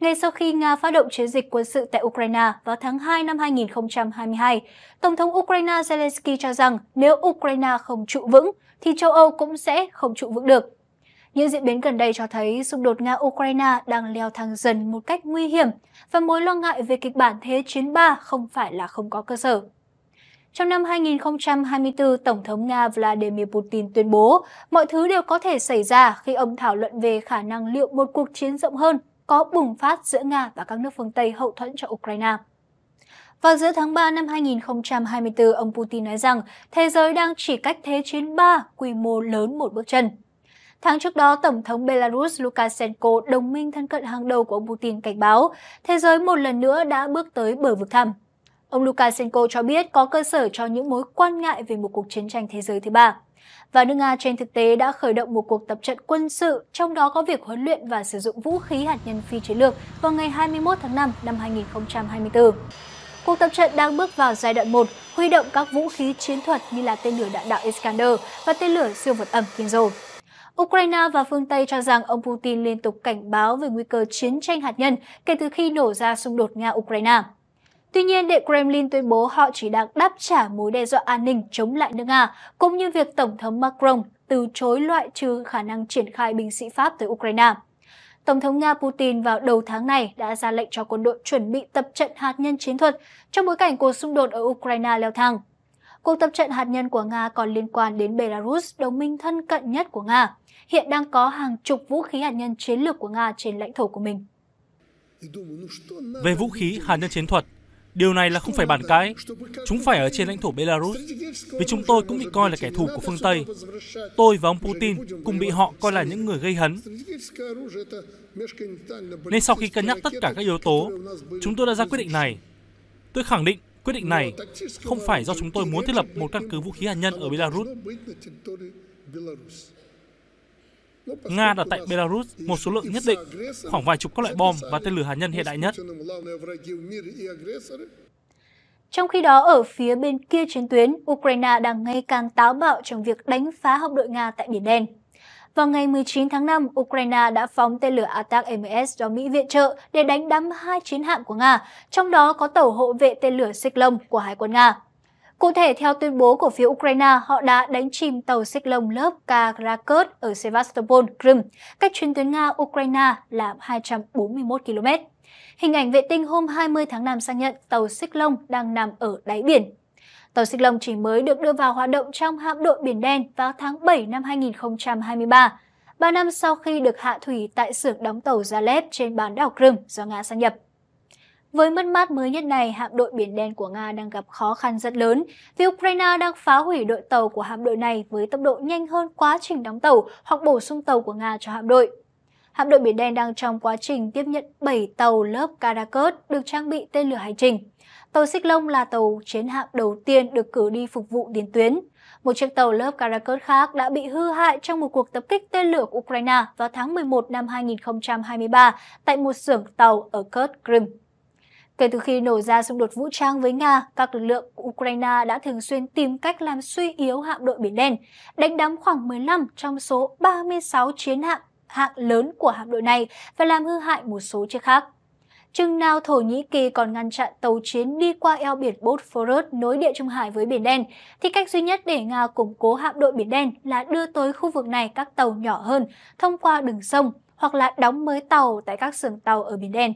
Ngay sau khi Nga phát động chiến dịch quân sự tại Ukraine vào tháng 2 năm 2022, Tổng thống Ukraine Zelensky cho rằng nếu Ukraine không trụ vững, thì châu Âu cũng sẽ không trụ vững được. Những diễn biến gần đây cho thấy xung đột Nga-Ukraine đang leo thang dần một cách nguy hiểm và mối lo ngại về kịch bản thế chiến 3 không phải là không có cơ sở. Trong năm 2024, Tổng thống Nga Vladimir Putin tuyên bố mọi thứ đều có thể xảy ra khi ông thảo luận về khả năng liệu một cuộc chiến rộng hơn có bùng phát giữa Nga và các nước phương Tây hậu thuẫn cho Ukraine. Vào giữa tháng 3 năm 2024, ông Putin nói rằng thế giới đang chỉ cách Thế chiến 3 quy mô lớn một bước chân. Tháng trước đó, Tổng thống Belarus Lukashenko, đồng minh thân cận hàng đầu của ông Putin cảnh báo thế giới một lần nữa đã bước tới bờ vực thẳm. Ông Lukashenko cho biết có cơ sở cho những mối quan ngại về một cuộc chiến tranh thế giới thứ ba và nước Nga trên thực tế đã khởi động một cuộc tập trận quân sự, trong đó có việc huấn luyện và sử dụng vũ khí hạt nhân phi chiến lược vào ngày 21 tháng 5 năm 2024. Cuộc tập trận đang bước vào giai đoạn 1, huy động các vũ khí chiến thuật như là tên lửa đạn đạo Iskander và tên lửa siêu vật âm Kinzhal. Ukraine và phương Tây cho rằng ông Putin liên tục cảnh báo về nguy cơ chiến tranh hạt nhân kể từ khi nổ ra xung đột Nga-Ukraine. Tuy nhiên, Điện Kremlin tuyên bố họ chỉ đang đáp trả mối đe dọa an ninh chống lại nước Nga, cũng như việc Tổng thống Macron từ chối loại trừ khả năng triển khai binh sĩ Pháp tới Ukraine. Tổng thống Nga Putin vào đầu tháng này đã ra lệnh cho quân đội chuẩn bị tập trận hạt nhân chiến thuật trong bối cảnh cuộc xung đột ở Ukraine leo thang. Cuộc tập trận hạt nhân của Nga còn liên quan đến Belarus, đồng minh thân cận nhất của Nga, hiện đang có hàng chục vũ khí hạt nhân chiến lược của Nga trên lãnh thổ của mình. Về vũ khí hạt nhân chiến thuật, Điều này là không phải bản cãi. Chúng phải ở trên lãnh thổ Belarus, vì chúng tôi cũng bị coi là kẻ thù của phương Tây. Tôi và ông Putin cùng bị họ coi là những người gây hấn. Nên sau khi cân nhắc tất cả các yếu tố, chúng tôi đã ra quyết định này. Tôi khẳng định quyết định này không phải do chúng tôi muốn thiết lập một căn cứ vũ khí hạt nhân ở Belarus Nga đặt tại Belarus một số lượng nhất định, khoảng vài chục các loại bom và tên lửa hạt nhân hiện đại nhất. Trong khi đó, ở phía bên kia chiến tuyến, Ukraine đang ngày càng táo bạo trong việc đánh phá hạm đội Nga tại Biển Đen. Vào ngày 19 tháng 5, Ukraine đã phóng tên lửa Atak-MS do Mỹ viện trợ để đánh đắm hai chiến hạm của Nga, trong đó có tàu hộ vệ tên lửa Xích Lông của Hải quân Nga. Cụ thể, theo tuyên bố của phía Ukraine, họ đã đánh chìm tàu xích lông lớp Karakot ở Sevastopol, Crimea, cách chuyến tuyến Nga-Ukraine là 241 km. Hình ảnh vệ tinh hôm 20 tháng 5 xác nhận tàu xích lông đang nằm ở đáy biển. Tàu xích lông chỉ mới được đưa vào hoạt động trong hạm đội Biển Đen vào tháng 7 năm 2023, 3 năm sau khi được hạ thủy tại xưởng đóng tàu Zalev trên bán đảo Crimea do Nga sang nhập. Với mất mát mới nhất này, hạm đội Biển Đen của Nga đang gặp khó khăn rất lớn vì Ukraine đang phá hủy đội tàu của hạm đội này với tốc độ nhanh hơn quá trình đóng tàu hoặc bổ sung tàu của Nga cho hạm đội. Hạm đội Biển Đen đang trong quá trình tiếp nhận 7 tàu lớp Karakurt được trang bị tên lửa hành trình. Tàu Xích Long là tàu chiến hạm đầu tiên được cử đi phục vụ tiền tuyến. Một chiếc tàu lớp Karakurt khác đã bị hư hại trong một cuộc tập kích tên lửa của Ukraine vào tháng 11 năm 2023 tại một xưởng tàu ở Kurt Krim. Kể từ khi nổ ra xung đột vũ trang với Nga, các lực lượng của Ukraine đã thường xuyên tìm cách làm suy yếu hạm đội Biển Đen, đánh đắm khoảng 15 trong số 36 chiến hạm hạng lớn của hạm đội này và làm hư hại một số chiếc khác. Chừng nào Thổ Nhĩ Kỳ còn ngăn chặn tàu chiến đi qua eo biển Bosphorus nối Địa Trung Hải với Biển Đen, thì cách duy nhất để Nga củng cố hạm đội Biển Đen là đưa tới khu vực này các tàu nhỏ hơn thông qua đường sông hoặc là đóng mới tàu tại các xưởng tàu ở Biển Đen.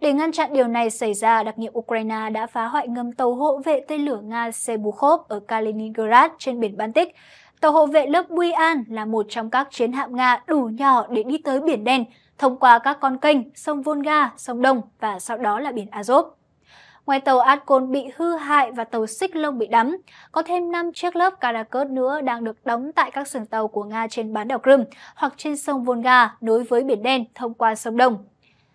Để ngăn chặn điều này xảy ra, đặc nhiệm Ukraine đã phá hoại ngầm tàu hộ vệ tên lửa Nga Sebukhov ở Kaliningrad trên biển Baltic. Tàu hộ vệ lớp Buyan là một trong các chiến hạm Nga đủ nhỏ để đi tới Biển Đen, thông qua các con kênh, sông Volga, sông Đông và sau đó là biển Azov. Ngoài tàu Atkon bị hư hại và tàu Xích Lông bị đắm, có thêm 5 chiếc lớp Karakot nữa đang được đóng tại các xưởng tàu của Nga trên bán đảo Crimea hoặc trên sông Volga nối với Biển Đen thông qua sông Đông.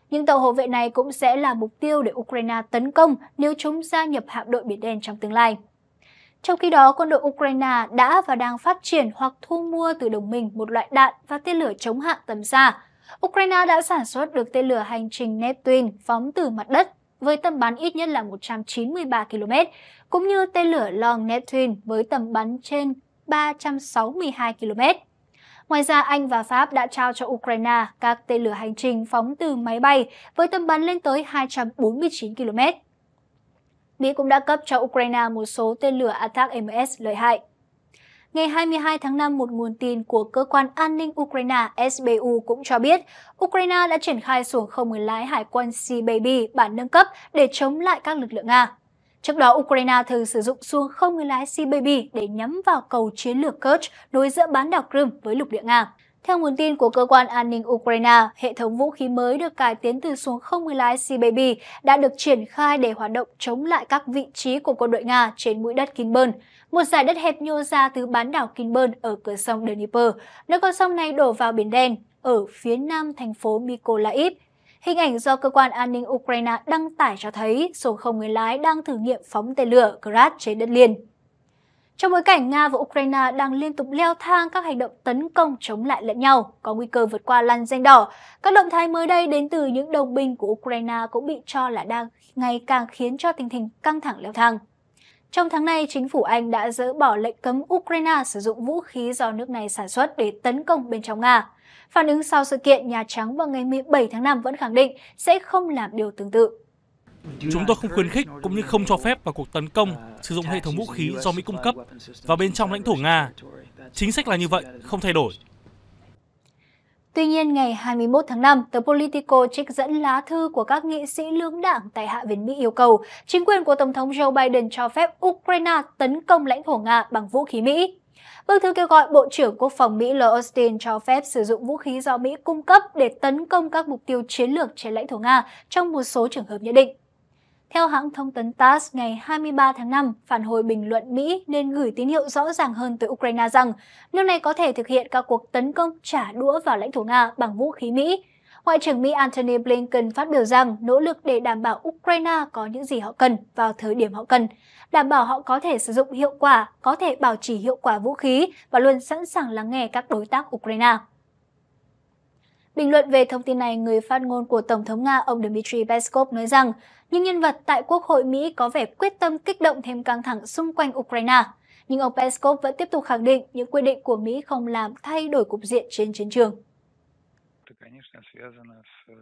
Những tàu hộ vệ này cũng sẽ là mục tiêu để Ukraine tấn công nếu chúng gia nhập hạm đội Biển Đen trong tương lai. Trong khi đó, quân đội Ukraine đã và đang phát triển hoặc thu mua từ đồng minh một loại đạn và tên lửa chống hạm tầm xa. Ukraine đã sản xuất được tên lửa hành trình Neptune phóng từ mặt đất với tầm bắn ít nhất là 193 km, cũng như tên lửa Long Neptune với tầm bắn trên 362 km. Ngoài ra, Anh và Pháp đã trao cho Ukraine các tên lửa hành trình phóng từ máy bay với tầm bắn lên tới 249 km. Mỹ cũng đã cấp cho Ukraine một số tên lửa Attack MS lợi hại. Ngày 22 tháng 5, một nguồn tin của Cơ quan An ninh Ukraine SBU cũng cho biết Ukraine đã triển khai xuồng không người lái hải quân Sea Baby bản nâng cấp để chống lại các lực lượng Nga. Trước đó, Ukraine thường sử dụng xuông không người lái Sea Baby để nhắm vào cầu chiến lược Kerch nối giữa bán đảo Crimea với lục địa Nga. Theo nguồn tin của cơ quan an ninh Ukraine, hệ thống vũ khí mới được cải tiến từ xuống không người lái Sea Baby đã được triển khai để hoạt động chống lại các vị trí của quân đội Nga trên mũi đất Kinburn, một dải đất hẹp nhô ra từ bán đảo Kinburn ở cửa sông Dnieper, nơi con sông này đổ vào Biển Đen, ở phía nam thành phố Mykolaiv, Hình ảnh do cơ quan an ninh Ukraine đăng tải cho thấy số không người lái đang thử nghiệm phóng tên lửa Grad trên đất liền. Trong bối cảnh Nga và Ukraine đang liên tục leo thang các hành động tấn công chống lại lẫn nhau, có nguy cơ vượt qua làn danh đỏ, các động thái mới đây đến từ những đồng binh của Ukraine cũng bị cho là đang ngày càng khiến cho tình hình căng thẳng leo thang. Trong tháng này, chính phủ Anh đã dỡ bỏ lệnh cấm Ukraine sử dụng vũ khí do nước này sản xuất để tấn công bên trong Nga. Phản ứng sau sự kiện, Nhà Trắng vào ngày 17 tháng 5 vẫn khẳng định sẽ không làm điều tương tự. Chúng tôi không khuyến khích cũng như không cho phép vào cuộc tấn công sử dụng hệ thống vũ khí do Mỹ cung cấp vào bên trong lãnh thổ Nga. Chính sách là như vậy, không thay đổi. Tuy nhiên, ngày 21 tháng 5, tờ Politico trích dẫn lá thư của các nghị sĩ lưỡng đảng tại Hạ viện Mỹ yêu cầu chính quyền của Tổng thống Joe Biden cho phép Ukraine tấn công lãnh thổ Nga bằng vũ khí Mỹ. Bức vâng, thư kêu gọi Bộ trưởng Quốc phòng Mỹ Lloyd Austin cho phép sử dụng vũ khí do Mỹ cung cấp để tấn công các mục tiêu chiến lược trên lãnh thổ Nga trong một số trường hợp nhất định. Theo hãng thông tấn TASS ngày 23 tháng 5, phản hồi bình luận Mỹ nên gửi tín hiệu rõ ràng hơn tới Ukraine rằng nước này có thể thực hiện các cuộc tấn công trả đũa vào lãnh thổ Nga bằng vũ khí Mỹ, Ngoại trưởng Mỹ Antony Blinken phát biểu rằng nỗ lực để đảm bảo Ukraine có những gì họ cần vào thời điểm họ cần, đảm bảo họ có thể sử dụng hiệu quả, có thể bảo trì hiệu quả vũ khí và luôn sẵn sàng lắng nghe các đối tác Ukraine. Bình luận về thông tin này, người phát ngôn của Tổng thống Nga ông Dmitry Peskov nói rằng những nhân vật tại Quốc hội Mỹ có vẻ quyết tâm kích động thêm căng thẳng xung quanh Ukraine. Nhưng ông Peskov vẫn tiếp tục khẳng định những quy định của Mỹ không làm thay đổi cục diện trên chiến trường конечно, связано с э,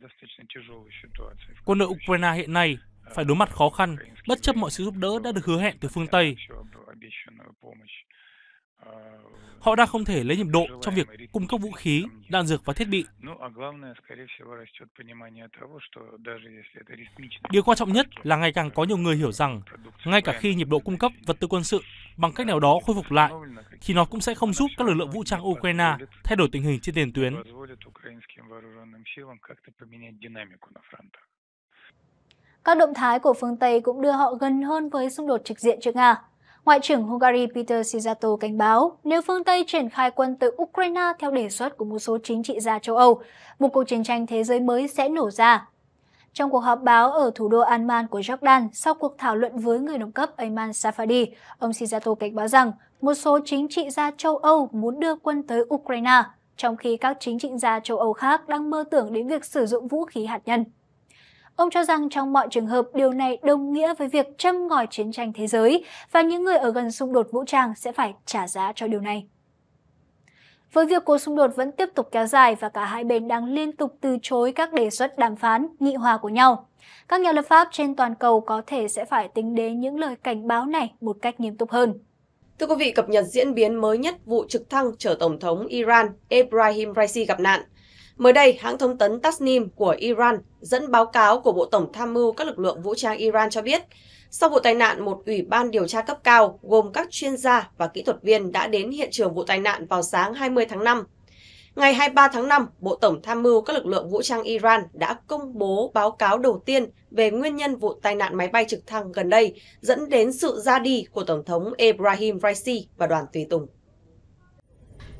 достаточно тяжелой ситуацией. Quân đội Ukraine hiện nay э, phải đối mặt khó khăn, bất chấp mọi sự giúp đỡ đã được hứa hẹn từ phương Tây. Họ đã không thể lấy nhiệm độ trong việc cung cấp vũ khí, đạn dược và thiết bị. Điều quan trọng nhất là ngày càng có nhiều người hiểu rằng, ngay cả khi nhịp độ cung cấp vật tư quân sự bằng cách nào đó khôi phục lại, thì nó cũng sẽ không giúp các lực lượng vũ trang Ukraine thay đổi tình hình trên tiền tuyến. Các động thái của phương Tây cũng đưa họ gần hơn với xung đột trực diện trước Nga. Ngoại trưởng Hungary Peter Sijato cảnh báo nếu phương Tây triển khai quân tới Ukraine theo đề xuất của một số chính trị gia châu Âu, một cuộc chiến tranh thế giới mới sẽ nổ ra. Trong cuộc họp báo ở thủ đô Amman của Jordan sau cuộc thảo luận với người đồng cấp Ayman Safadi, ông Sijato cảnh báo rằng một số chính trị gia châu Âu muốn đưa quân tới Ukraine, trong khi các chính trị gia châu Âu khác đang mơ tưởng đến việc sử dụng vũ khí hạt nhân. Ông cho rằng trong mọi trường hợp điều này đồng nghĩa với việc châm ngòi chiến tranh thế giới và những người ở gần xung đột vũ trang sẽ phải trả giá cho điều này. Với việc cuộc xung đột vẫn tiếp tục kéo dài và cả hai bên đang liên tục từ chối các đề xuất đàm phán, nghị hòa của nhau, các nhà lập pháp trên toàn cầu có thể sẽ phải tính đến những lời cảnh báo này một cách nghiêm túc hơn. Thưa quý vị, cập nhật diễn biến mới nhất vụ trực thăng chở Tổng thống Iran Ebrahim Raisi gặp nạn. Mới đây, hãng thông tấn Tasnim của Iran dẫn báo cáo của Bộ Tổng tham mưu các lực lượng vũ trang Iran cho biết, sau vụ tai nạn, một ủy ban điều tra cấp cao gồm các chuyên gia và kỹ thuật viên đã đến hiện trường vụ tai nạn vào sáng 20 tháng 5. Ngày 23 tháng 5, Bộ Tổng tham mưu các lực lượng vũ trang Iran đã công bố báo cáo đầu tiên về nguyên nhân vụ tai nạn máy bay trực thăng gần đây dẫn đến sự ra đi của Tổng thống Ebrahim Raisi và đoàn tùy tùng.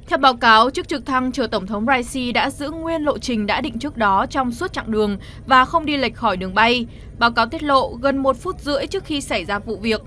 Theo báo cáo, chiếc trực thăng chở Tổng thống Raisi đã giữ nguyên lộ trình đã định trước đó trong suốt chặng đường và không đi lệch khỏi đường bay. Báo cáo tiết lộ, gần một phút rưỡi trước khi xảy ra vụ việc,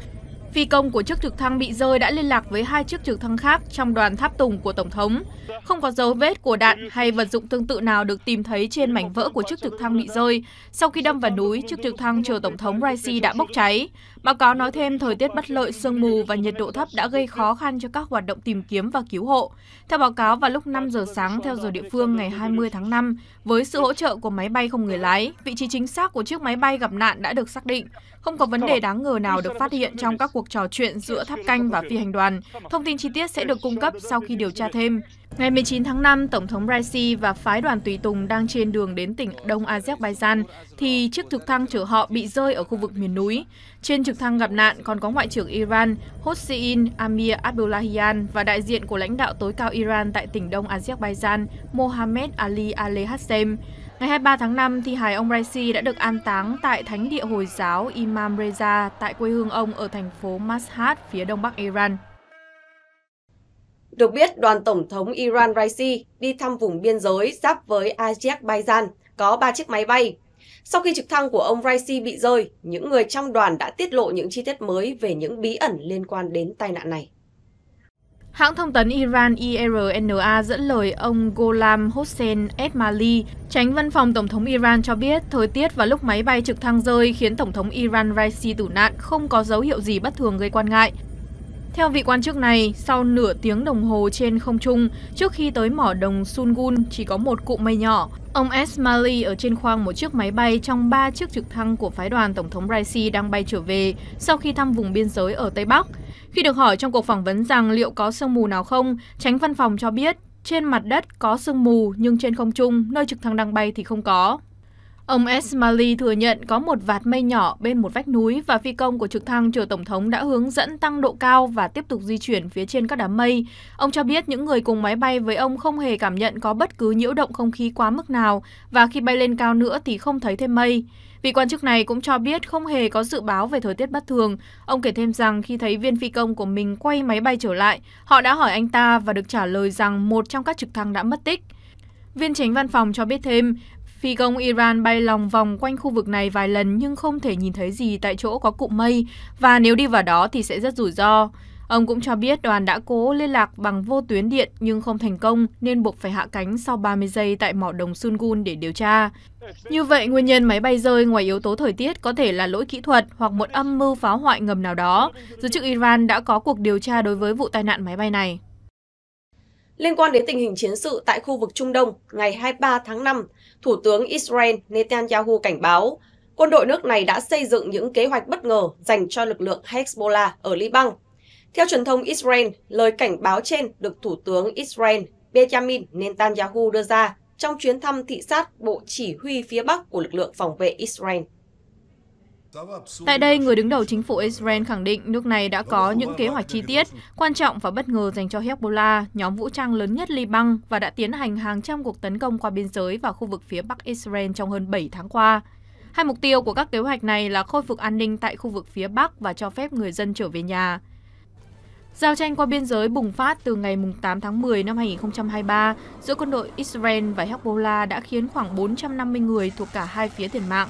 phi công của chiếc trực thăng bị rơi đã liên lạc với hai chiếc trực thăng khác trong đoàn tháp tùng của Tổng thống. Không có dấu vết của đạn hay vật dụng tương tự nào được tìm thấy trên mảnh vỡ của chiếc trực thăng bị rơi. Sau khi đâm vào núi, chiếc trực thăng chờ Tổng thống Raisi đã bốc cháy. Báo cáo nói thêm, thời tiết bất lợi, sương mù và nhiệt độ thấp đã gây khó khăn cho các hoạt động tìm kiếm và cứu hộ. Theo báo cáo, vào lúc 5 giờ sáng theo giờ địa phương ngày 20 tháng 5, với sự hỗ trợ của máy bay không người lái, vị trí chính xác của chiếc máy bay gặp nạn đã được xác định. Không có vấn đề đáng ngờ nào được phát hiện trong các cuộc trò chuyện giữa tháp canh và phi hành đoàn. Thông tin chi tiết sẽ được cung cấp sau khi điều tra thêm. Ngày 19 tháng 5, Tổng thống Raisi và phái đoàn tùy tùng đang trên đường đến tỉnh Đông Azerbaijan thì chiếc trực thăng chở họ bị rơi ở khu vực miền núi. Trên trực thăng gặp nạn còn có Ngoại trưởng Iran Hossein Amir Abdullahian và đại diện của lãnh đạo tối cao Iran tại tỉnh Đông Azerbaijan Mohammed Ali Alehassem. Ngày 23 tháng 5, thì hài ông Raisi đã được an táng tại thánh địa Hồi giáo Imam Reza tại quê hương ông ở thành phố Mashhad, phía đông bắc Iran. Được biết, đoàn Tổng thống Iran Raisi đi thăm vùng biên giới giáp với Azerbaijan, có 3 chiếc máy bay. Sau khi trực thăng của ông Raisi bị rơi, những người trong đoàn đã tiết lộ những chi tiết mới về những bí ẩn liên quan đến tai nạn này. Hãng thông tấn Iran IRNA dẫn lời ông Golam Hossein Esmaili, tránh văn phòng Tổng thống Iran cho biết thời tiết và lúc máy bay trực thăng rơi khiến Tổng thống Iran Raisi tử nạn không có dấu hiệu gì bất thường gây quan ngại. Theo vị quan chức này, sau nửa tiếng đồng hồ trên không trung, trước khi tới mỏ đồng Sungun chỉ có một cụm mây nhỏ. Ông Esmali ở trên khoang một chiếc máy bay trong ba chiếc trực thăng của phái đoàn Tổng thống Raisi đang bay trở về sau khi thăm vùng biên giới ở Tây Bắc. Khi được hỏi trong cuộc phỏng vấn rằng liệu có sương mù nào không, tránh văn phòng cho biết trên mặt đất có sương mù nhưng trên không trung, nơi trực thăng đang bay thì không có. Ông Esmali thừa nhận có một vạt mây nhỏ bên một vách núi và phi công của trực thăng chở Tổng thống đã hướng dẫn tăng độ cao và tiếp tục di chuyển phía trên các đám mây. Ông cho biết những người cùng máy bay với ông không hề cảm nhận có bất cứ nhiễu động không khí quá mức nào và khi bay lên cao nữa thì không thấy thêm mây. Vị quan chức này cũng cho biết không hề có dự báo về thời tiết bất thường. Ông kể thêm rằng khi thấy viên phi công của mình quay máy bay trở lại, họ đã hỏi anh ta và được trả lời rằng một trong các trực thăng đã mất tích. Viên tránh văn phòng cho biết thêm, Phi công Iran bay lòng vòng quanh khu vực này vài lần nhưng không thể nhìn thấy gì tại chỗ có cụm mây và nếu đi vào đó thì sẽ rất rủi ro. Ông cũng cho biết đoàn đã cố liên lạc bằng vô tuyến điện nhưng không thành công nên buộc phải hạ cánh sau 30 giây tại mỏ đồng Sungun để điều tra. Như vậy, nguyên nhân máy bay rơi ngoài yếu tố thời tiết có thể là lỗi kỹ thuật hoặc một âm mưu phá hoại ngầm nào đó. Giới chức Iran đã có cuộc điều tra đối với vụ tai nạn máy bay này. Liên quan đến tình hình chiến sự tại khu vực Trung Đông, ngày 23 tháng 5, Thủ tướng Israel Netanyahu cảnh báo quân đội nước này đã xây dựng những kế hoạch bất ngờ dành cho lực lượng Hezbollah ở Liban. Theo truyền thông Israel, lời cảnh báo trên được Thủ tướng Israel Benjamin Netanyahu đưa ra trong chuyến thăm thị sát Bộ Chỉ huy phía Bắc của lực lượng phòng vệ Israel. Tại đây, người đứng đầu chính phủ Israel khẳng định nước này đã có những kế hoạch chi tiết, quan trọng và bất ngờ dành cho Hezbollah, nhóm vũ trang lớn nhất Liban và đã tiến hành hàng trăm cuộc tấn công qua biên giới và khu vực phía bắc Israel trong hơn 7 tháng qua. Hai mục tiêu của các kế hoạch này là khôi phục an ninh tại khu vực phía bắc và cho phép người dân trở về nhà. Giao tranh qua biên giới bùng phát từ ngày 8 tháng 10 năm 2023 giữa quân đội Israel và Hezbollah đã khiến khoảng 450 người thuộc cả hai phía thiệt mạng,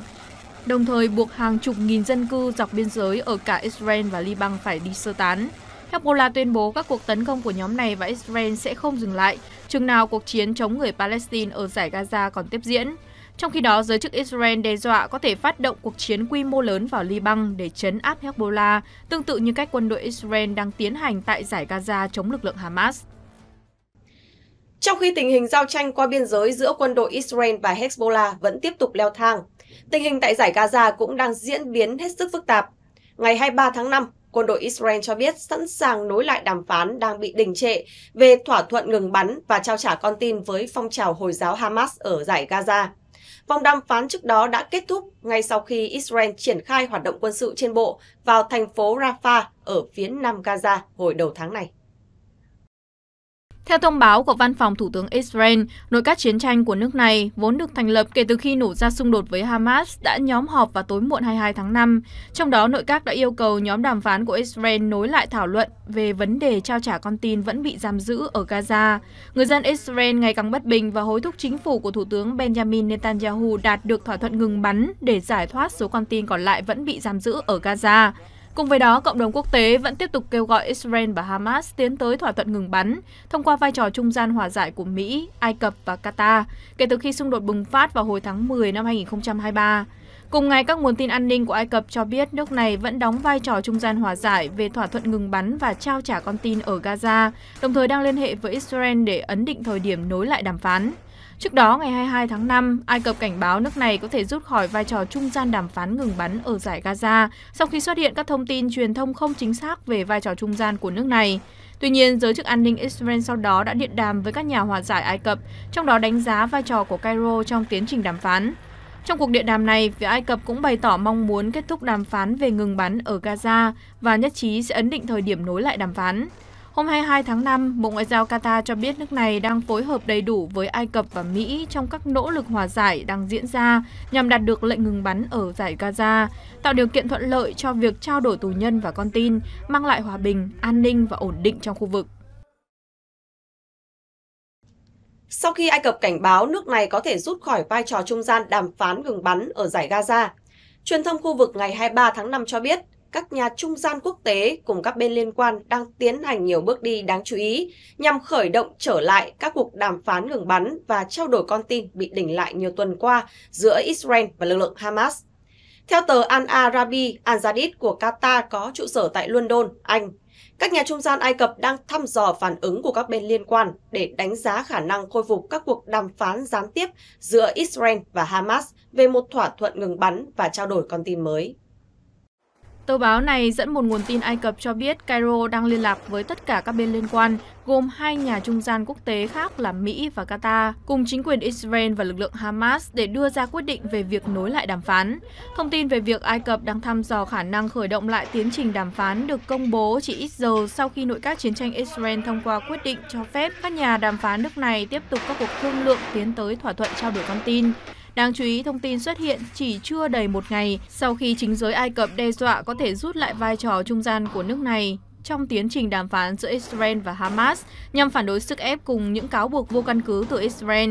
đồng thời buộc hàng chục nghìn dân cư dọc biên giới ở cả Israel và Liban phải đi sơ tán. Hezbollah tuyên bố các cuộc tấn công của nhóm này và Israel sẽ không dừng lại, chừng nào cuộc chiến chống người Palestine ở giải Gaza còn tiếp diễn. Trong khi đó, giới chức Israel đe dọa có thể phát động cuộc chiến quy mô lớn vào Liban để chấn áp Hezbollah, tương tự như cách quân đội Israel đang tiến hành tại giải Gaza chống lực lượng Hamas. Trong khi tình hình giao tranh qua biên giới giữa quân đội Israel và Hezbollah vẫn tiếp tục leo thang, Tình hình tại giải Gaza cũng đang diễn biến hết sức phức tạp. Ngày 23 tháng 5, quân đội Israel cho biết sẵn sàng nối lại đàm phán đang bị đình trệ về thỏa thuận ngừng bắn và trao trả con tin với phong trào Hồi giáo Hamas ở giải Gaza. Vòng đàm phán trước đó đã kết thúc ngay sau khi Israel triển khai hoạt động quân sự trên bộ vào thành phố Rafah ở phía nam Gaza hồi đầu tháng này. Theo thông báo của Văn phòng Thủ tướng Israel, nội các chiến tranh của nước này, vốn được thành lập kể từ khi nổ ra xung đột với Hamas, đã nhóm họp vào tối muộn 22 tháng 5. Trong đó, nội các đã yêu cầu nhóm đàm phán của Israel nối lại thảo luận về vấn đề trao trả con tin vẫn bị giam giữ ở Gaza. Người dân Israel ngày càng bất bình và hối thúc chính phủ của Thủ tướng Benjamin Netanyahu đạt được thỏa thuận ngừng bắn để giải thoát số con tin còn lại vẫn bị giam giữ ở Gaza. Cùng với đó, cộng đồng quốc tế vẫn tiếp tục kêu gọi Israel và Hamas tiến tới thỏa thuận ngừng bắn thông qua vai trò trung gian hòa giải của Mỹ, Ai Cập và Qatar kể từ khi xung đột bùng phát vào hồi tháng 10 năm 2023. Cùng ngày, các nguồn tin an ninh của Ai Cập cho biết nước này vẫn đóng vai trò trung gian hòa giải về thỏa thuận ngừng bắn và trao trả con tin ở Gaza, đồng thời đang liên hệ với Israel để ấn định thời điểm nối lại đàm phán. Trước đó, ngày 22 tháng 5, Ai Cập cảnh báo nước này có thể rút khỏi vai trò trung gian đàm phán ngừng bắn ở giải Gaza sau khi xuất hiện các thông tin truyền thông không chính xác về vai trò trung gian của nước này. Tuy nhiên, giới chức an ninh Israel sau đó đã điện đàm với các nhà hòa giải Ai Cập, trong đó đánh giá vai trò của Cairo trong tiến trình đàm phán. Trong cuộc điện đàm này, phía Ai Cập cũng bày tỏ mong muốn kết thúc đàm phán về ngừng bắn ở Gaza và nhất trí sẽ ấn định thời điểm nối lại đàm phán. Hôm 22 tháng 5, Bộ Ngoại giao Qatar cho biết nước này đang phối hợp đầy đủ với Ai Cập và Mỹ trong các nỗ lực hòa giải đang diễn ra nhằm đạt được lệnh ngừng bắn ở giải Gaza, tạo điều kiện thuận lợi cho việc trao đổi tù nhân và con tin, mang lại hòa bình, an ninh và ổn định trong khu vực. Sau khi Ai Cập cảnh báo nước này có thể rút khỏi vai trò trung gian đàm phán ngừng bắn ở giải Gaza, truyền thông khu vực ngày 23 tháng 5 cho biết – các nhà trung gian quốc tế cùng các bên liên quan đang tiến hành nhiều bước đi đáng chú ý nhằm khởi động trở lại các cuộc đàm phán ngừng bắn và trao đổi con tin bị đỉnh lại nhiều tuần qua giữa Israel và lực lượng Hamas. Theo tờ Al Arabi, Al Jadid của Qatar có trụ sở tại London, Anh. Các nhà trung gian Ai Cập đang thăm dò phản ứng của các bên liên quan để đánh giá khả năng khôi phục các cuộc đàm phán gián tiếp giữa Israel và Hamas về một thỏa thuận ngừng bắn và trao đổi con tin mới. Tờ báo này dẫn một nguồn tin Ai Cập cho biết Cairo đang liên lạc với tất cả các bên liên quan, gồm hai nhà trung gian quốc tế khác là Mỹ và Qatar, cùng chính quyền Israel và lực lượng Hamas để đưa ra quyết định về việc nối lại đàm phán. Thông tin về việc Ai Cập đang thăm dò khả năng khởi động lại tiến trình đàm phán được công bố chỉ ít giờ sau khi nội các chiến tranh Israel thông qua quyết định cho phép các nhà đàm phán nước này tiếp tục các cuộc thương lượng tiến tới thỏa thuận trao đổi con tin. Đáng chú ý, thông tin xuất hiện chỉ chưa đầy một ngày sau khi chính giới Ai Cập đe dọa có thể rút lại vai trò trung gian của nước này trong tiến trình đàm phán giữa Israel và Hamas nhằm phản đối sức ép cùng những cáo buộc vô căn cứ từ Israel.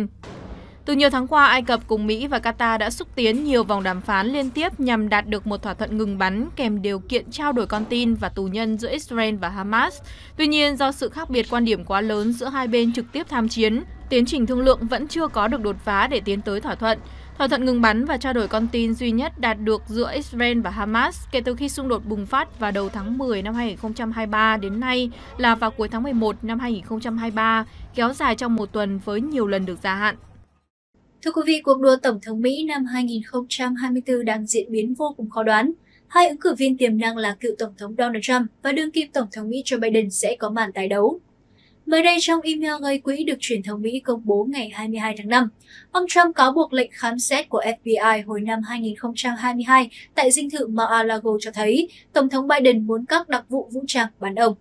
Từ nhiều tháng qua, Ai Cập cùng Mỹ và Qatar đã xúc tiến nhiều vòng đàm phán liên tiếp nhằm đạt được một thỏa thuận ngừng bắn kèm điều kiện trao đổi con tin và tù nhân giữa Israel và Hamas. Tuy nhiên, do sự khác biệt quan điểm quá lớn giữa hai bên trực tiếp tham chiến, tiến trình thương lượng vẫn chưa có được đột phá để tiến tới thỏa thuận. Thỏa thuận ngừng bắn và trao đổi con tin duy nhất đạt được giữa Israel và Hamas kể từ khi xung đột bùng phát vào đầu tháng 10 năm 2023 đến nay là vào cuối tháng 11 năm 2023, kéo dài trong một tuần với nhiều lần được gia hạn. Thưa quý vị, cuộc đua Tổng thống Mỹ năm 2024 đang diễn biến vô cùng khó đoán. Hai ứng cử viên tiềm năng là cựu Tổng thống Donald Trump và đương kim Tổng thống Mỹ Joe Biden sẽ có màn tái đấu. Mới đây trong email gây quỹ được truyền thông Mỹ công bố ngày 22 tháng 5, ông Trump cáo buộc lệnh khám xét của FBI hồi năm 2022 tại dinh thự Mar-a-Lago cho thấy Tổng thống Biden muốn các đặc vụ vũ trang bắn ông.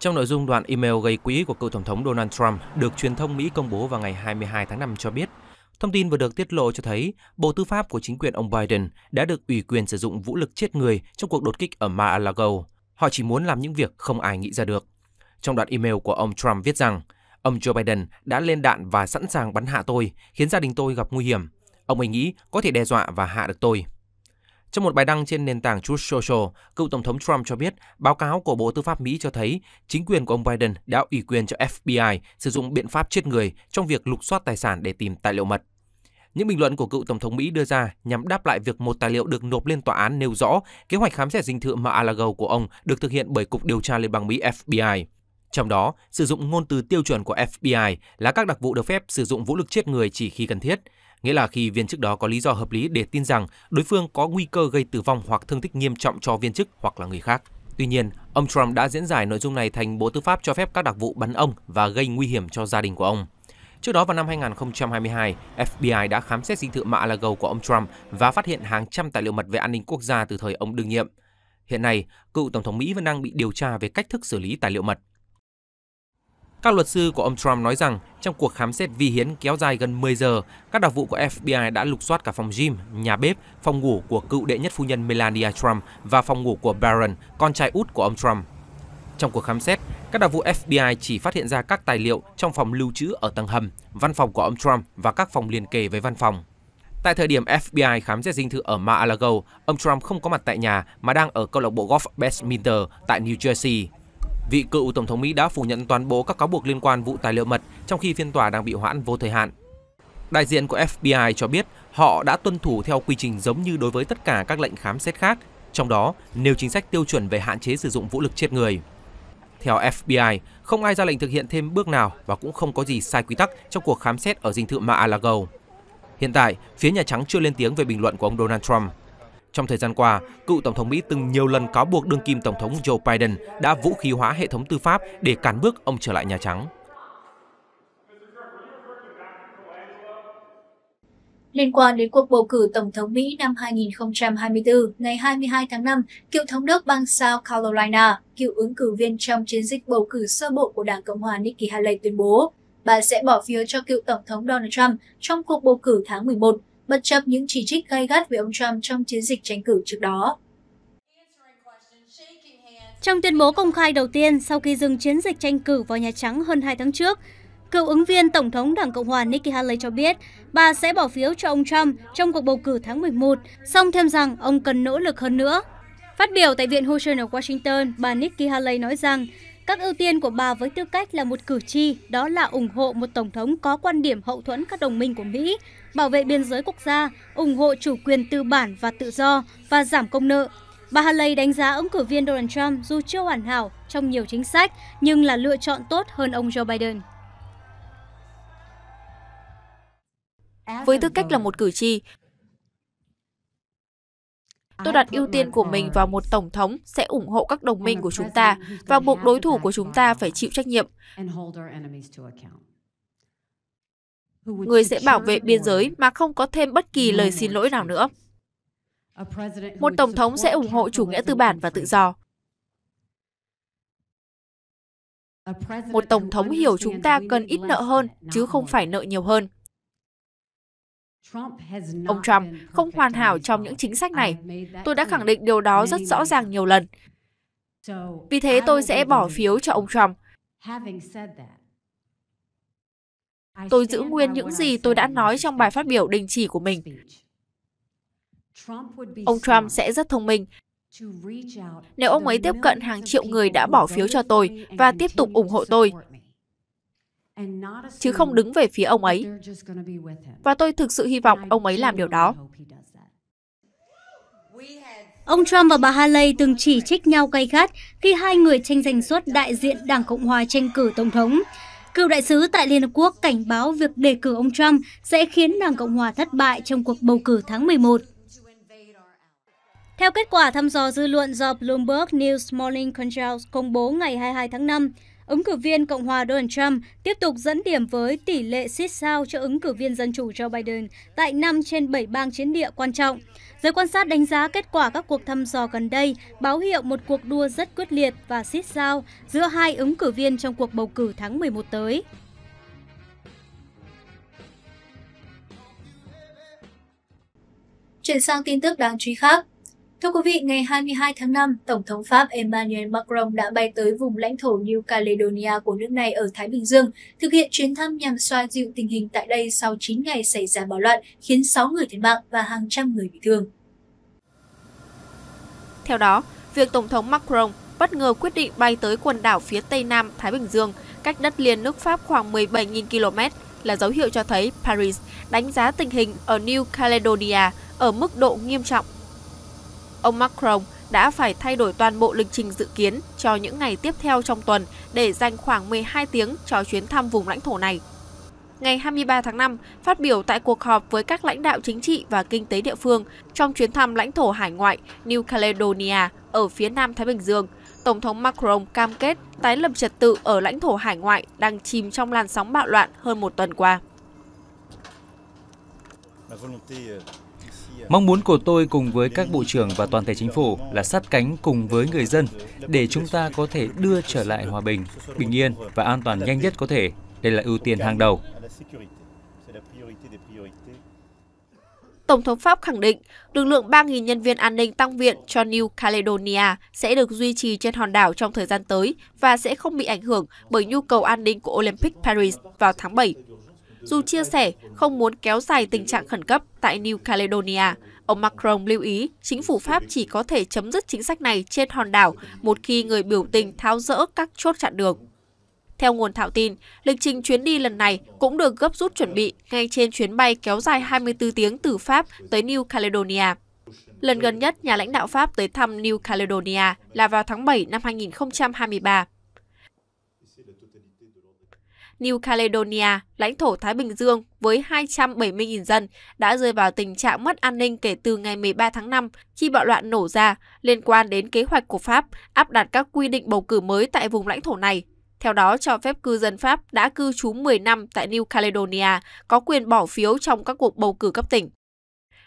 Trong nội dung đoạn email gây quỹ của cựu Tổng thống Donald Trump được truyền thông Mỹ công bố vào ngày 22 tháng 5 cho biết, thông tin vừa được tiết lộ cho thấy Bộ Tư pháp của chính quyền ông Biden đã được ủy quyền sử dụng vũ lực chết người trong cuộc đột kích ở Mar-a-Lago. Họ chỉ muốn làm những việc không ai nghĩ ra được. Trong đoạn email của ông Trump viết rằng, ông Joe Biden đã lên đạn và sẵn sàng bắn hạ tôi, khiến gia đình tôi gặp nguy hiểm. Ông ấy nghĩ có thể đe dọa và hạ được tôi. Trong một bài đăng trên nền tảng Truth Social, cựu Tổng thống Trump cho biết báo cáo của Bộ Tư pháp Mỹ cho thấy chính quyền của ông Biden đã ủy quyền cho FBI sử dụng biện pháp chết người trong việc lục soát tài sản để tìm tài liệu mật. Những bình luận của cựu Tổng thống Mỹ đưa ra nhằm đáp lại việc một tài liệu được nộp lên tòa án nêu rõ kế hoạch khám xét dinh thự mà Alago của ông được thực hiện bởi Cục Điều tra Liên bang Mỹ FBI. Trong đó, sử dụng ngôn từ tiêu chuẩn của FBI là các đặc vụ được phép sử dụng vũ lực chết người chỉ khi cần thiết – nghĩa là khi viên chức đó có lý do hợp lý để tin rằng đối phương có nguy cơ gây tử vong hoặc thương tích nghiêm trọng cho viên chức hoặc là người khác. Tuy nhiên, ông Trump đã diễn giải nội dung này thành Bộ Tư pháp cho phép các đặc vụ bắn ông và gây nguy hiểm cho gia đình của ông. Trước đó vào năm 2022, FBI đã khám xét dinh thự Mar-a-Lago của ông Trump và phát hiện hàng trăm tài liệu mật về an ninh quốc gia từ thời ông đương nhiệm. Hiện nay, cựu Tổng thống Mỹ vẫn đang bị điều tra về cách thức xử lý tài liệu mật. Các luật sư của ông Trump nói rằng trong cuộc khám xét vi hiến kéo dài gần 10 giờ, các đặc vụ của FBI đã lục soát cả phòng gym, nhà bếp, phòng ngủ của cựu đệ nhất phu nhân Melania Trump và phòng ngủ của Barron, con trai út của ông Trump. Trong cuộc khám xét, các đặc vụ FBI chỉ phát hiện ra các tài liệu trong phòng lưu trữ ở tầng hầm, văn phòng của ông Trump và các phòng liền kề với văn phòng. Tại thời điểm FBI khám xét dinh thự ở Mar-a-Lago, ông Trump không có mặt tại nhà mà đang ở câu lạc bộ golf Bedminster tại New Jersey. Vị cựu Tổng thống Mỹ đã phủ nhận toàn bộ các cáo buộc liên quan vụ tài liệu mật trong khi phiên tòa đang bị hoãn vô thời hạn. Đại diện của FBI cho biết họ đã tuân thủ theo quy trình giống như đối với tất cả các lệnh khám xét khác, trong đó nêu chính sách tiêu chuẩn về hạn chế sử dụng vũ lực chết người. Theo FBI, không ai ra lệnh thực hiện thêm bước nào và cũng không có gì sai quy tắc trong cuộc khám xét ở dinh thự Mar-a-Lago. Hiện tại, phía Nhà Trắng chưa lên tiếng về bình luận của ông Donald Trump. Trong thời gian qua, cựu Tổng thống Mỹ từng nhiều lần cáo buộc đương kim Tổng thống Joe Biden đã vũ khí hóa hệ thống tư pháp để cản bước ông trở lại Nhà Trắng. Liên quan đến cuộc bầu cử Tổng thống Mỹ năm 2024, ngày 22 tháng 5, cựu thống đốc bang South Carolina, cựu ứng cử viên trong chiến dịch bầu cử sơ bộ của Đảng Cộng hòa Nikki Haley tuyên bố, bà sẽ bỏ phiếu cho cựu Tổng thống Donald Trump trong cuộc bầu cử tháng 11 bất chấp những chỉ trích gay gắt về ông Trump trong chiến dịch tranh cử trước đó. Trong tuyên bố công khai đầu tiên sau khi dừng chiến dịch tranh cử vào Nhà Trắng hơn 2 tháng trước, cựu ứng viên Tổng thống Đảng Cộng hòa Nikki Haley cho biết bà sẽ bỏ phiếu cho ông Trump trong cuộc bầu cử tháng 11, song thêm rằng ông cần nỗ lực hơn nữa. Phát biểu tại Viện Hoover ở Washington, bà Nikki Haley nói rằng các ưu tiên của bà với tư cách là một cử tri đó là ủng hộ một tổng thống có quan điểm hậu thuẫn các đồng minh của Mỹ, bảo vệ biên giới quốc gia, ủng hộ chủ quyền tư bản và tự do và giảm công nợ. Bà Haley đánh giá ứng cử viên Donald Trump dù chưa hoàn hảo trong nhiều chính sách nhưng là lựa chọn tốt hơn ông Joe Biden. Với tư cách là một cử tri, Tôi đặt ưu tiên của mình vào một tổng thống sẽ ủng hộ các đồng minh của chúng ta và buộc đối thủ của chúng ta phải chịu trách nhiệm. Người sẽ bảo vệ biên giới mà không có thêm bất kỳ lời xin lỗi nào nữa. Một tổng thống sẽ ủng hộ chủ nghĩa tư bản và tự do. Một tổng thống hiểu chúng ta cần ít nợ hơn chứ không phải nợ nhiều hơn. Ông Trump không hoàn hảo trong những chính sách này. Tôi đã khẳng định điều đó rất rõ ràng nhiều lần. Vì thế tôi sẽ bỏ phiếu cho ông Trump. Tôi giữ nguyên những gì tôi đã nói trong bài phát biểu đình chỉ của mình. Ông Trump sẽ rất thông minh nếu ông ấy tiếp cận hàng triệu người đã bỏ phiếu cho tôi và tiếp tục ủng hộ tôi chứ không đứng về phía ông ấy. Và tôi thực sự hy vọng ông ấy làm điều đó. Ông Trump và bà Haley từng chỉ trích nhau gay gắt khi hai người tranh giành suất đại diện Đảng Cộng hòa tranh cử Tổng thống. Cựu đại sứ tại Liên Hợp Quốc cảnh báo việc đề cử ông Trump sẽ khiến Đảng Cộng hòa thất bại trong cuộc bầu cử tháng 11. Theo kết quả thăm dò dư luận do Bloomberg News Morning Consult công bố ngày 22 tháng 5, ứng cử viên Cộng hòa Donald Trump tiếp tục dẫn điểm với tỷ lệ xít sao cho ứng cử viên Dân chủ Joe Biden tại 5 trên 7 bang chiến địa quan trọng. Giới quan sát đánh giá kết quả các cuộc thăm dò gần đây báo hiệu một cuộc đua rất quyết liệt và xít sao giữa hai ứng cử viên trong cuộc bầu cử tháng 11 tới. Chuyển sang tin tức đáng chú ý khác. Thưa quý vị, ngày 22 tháng 5, Tổng thống Pháp Emmanuel Macron đã bay tới vùng lãnh thổ New Caledonia của nước này ở Thái Bình Dương, thực hiện chuyến thăm nhằm xoa dịu tình hình tại đây sau 9 ngày xảy ra bạo loạn, khiến 6 người thiệt mạng và hàng trăm người bị thương. Theo đó, việc Tổng thống Macron bất ngờ quyết định bay tới quần đảo phía Tây Nam Thái Bình Dương, cách đất liền nước Pháp khoảng 17.000 km, là dấu hiệu cho thấy Paris đánh giá tình hình ở New Caledonia ở mức độ nghiêm trọng ông Macron đã phải thay đổi toàn bộ lịch trình dự kiến cho những ngày tiếp theo trong tuần để dành khoảng 12 tiếng cho chuyến thăm vùng lãnh thổ này. Ngày 23 tháng 5, phát biểu tại cuộc họp với các lãnh đạo chính trị và kinh tế địa phương trong chuyến thăm lãnh thổ hải ngoại New Caledonia ở phía Nam Thái Bình Dương, Tổng thống Macron cam kết tái lập trật tự ở lãnh thổ hải ngoại đang chìm trong làn sóng bạo loạn hơn một tuần qua. Mong muốn của tôi cùng với các bộ trưởng và toàn thể chính phủ là sát cánh cùng với người dân để chúng ta có thể đưa trở lại hòa bình, bình yên và an toàn nhanh nhất có thể. Đây là ưu tiên hàng đầu. Tổng thống Pháp khẳng định lực lượng 3.000 nhân viên an ninh tăng viện cho New Caledonia sẽ được duy trì trên hòn đảo trong thời gian tới và sẽ không bị ảnh hưởng bởi nhu cầu an ninh của Olympic Paris vào tháng 7. Dù chia sẻ không muốn kéo dài tình trạng khẩn cấp tại New Caledonia, ông Macron lưu ý chính phủ Pháp chỉ có thể chấm dứt chính sách này trên hòn đảo một khi người biểu tình tháo rỡ các chốt chặn đường. Theo nguồn thạo tin, lịch trình chuyến đi lần này cũng được gấp rút chuẩn bị ngay trên chuyến bay kéo dài 24 tiếng từ Pháp tới New Caledonia. Lần gần nhất nhà lãnh đạo Pháp tới thăm New Caledonia là vào tháng 7 năm 2023. New Caledonia, lãnh thổ Thái Bình Dương với 270.000 dân đã rơi vào tình trạng mất an ninh kể từ ngày 13 tháng 5 khi bạo loạn nổ ra liên quan đến kế hoạch của Pháp áp đặt các quy định bầu cử mới tại vùng lãnh thổ này. Theo đó, cho phép cư dân Pháp đã cư trú 10 năm tại New Caledonia có quyền bỏ phiếu trong các cuộc bầu cử cấp tỉnh.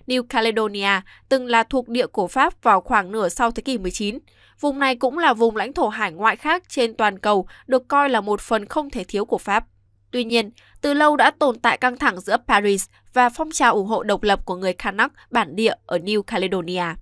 New Caledonia từng là thuộc địa của Pháp vào khoảng nửa sau thế kỷ 19. Vùng này cũng là vùng lãnh thổ hải ngoại khác trên toàn cầu được coi là một phần không thể thiếu của Pháp. Tuy nhiên, từ lâu đã tồn tại căng thẳng giữa Paris và phong trào ủng hộ độc lập của người Canuck bản địa ở New Caledonia.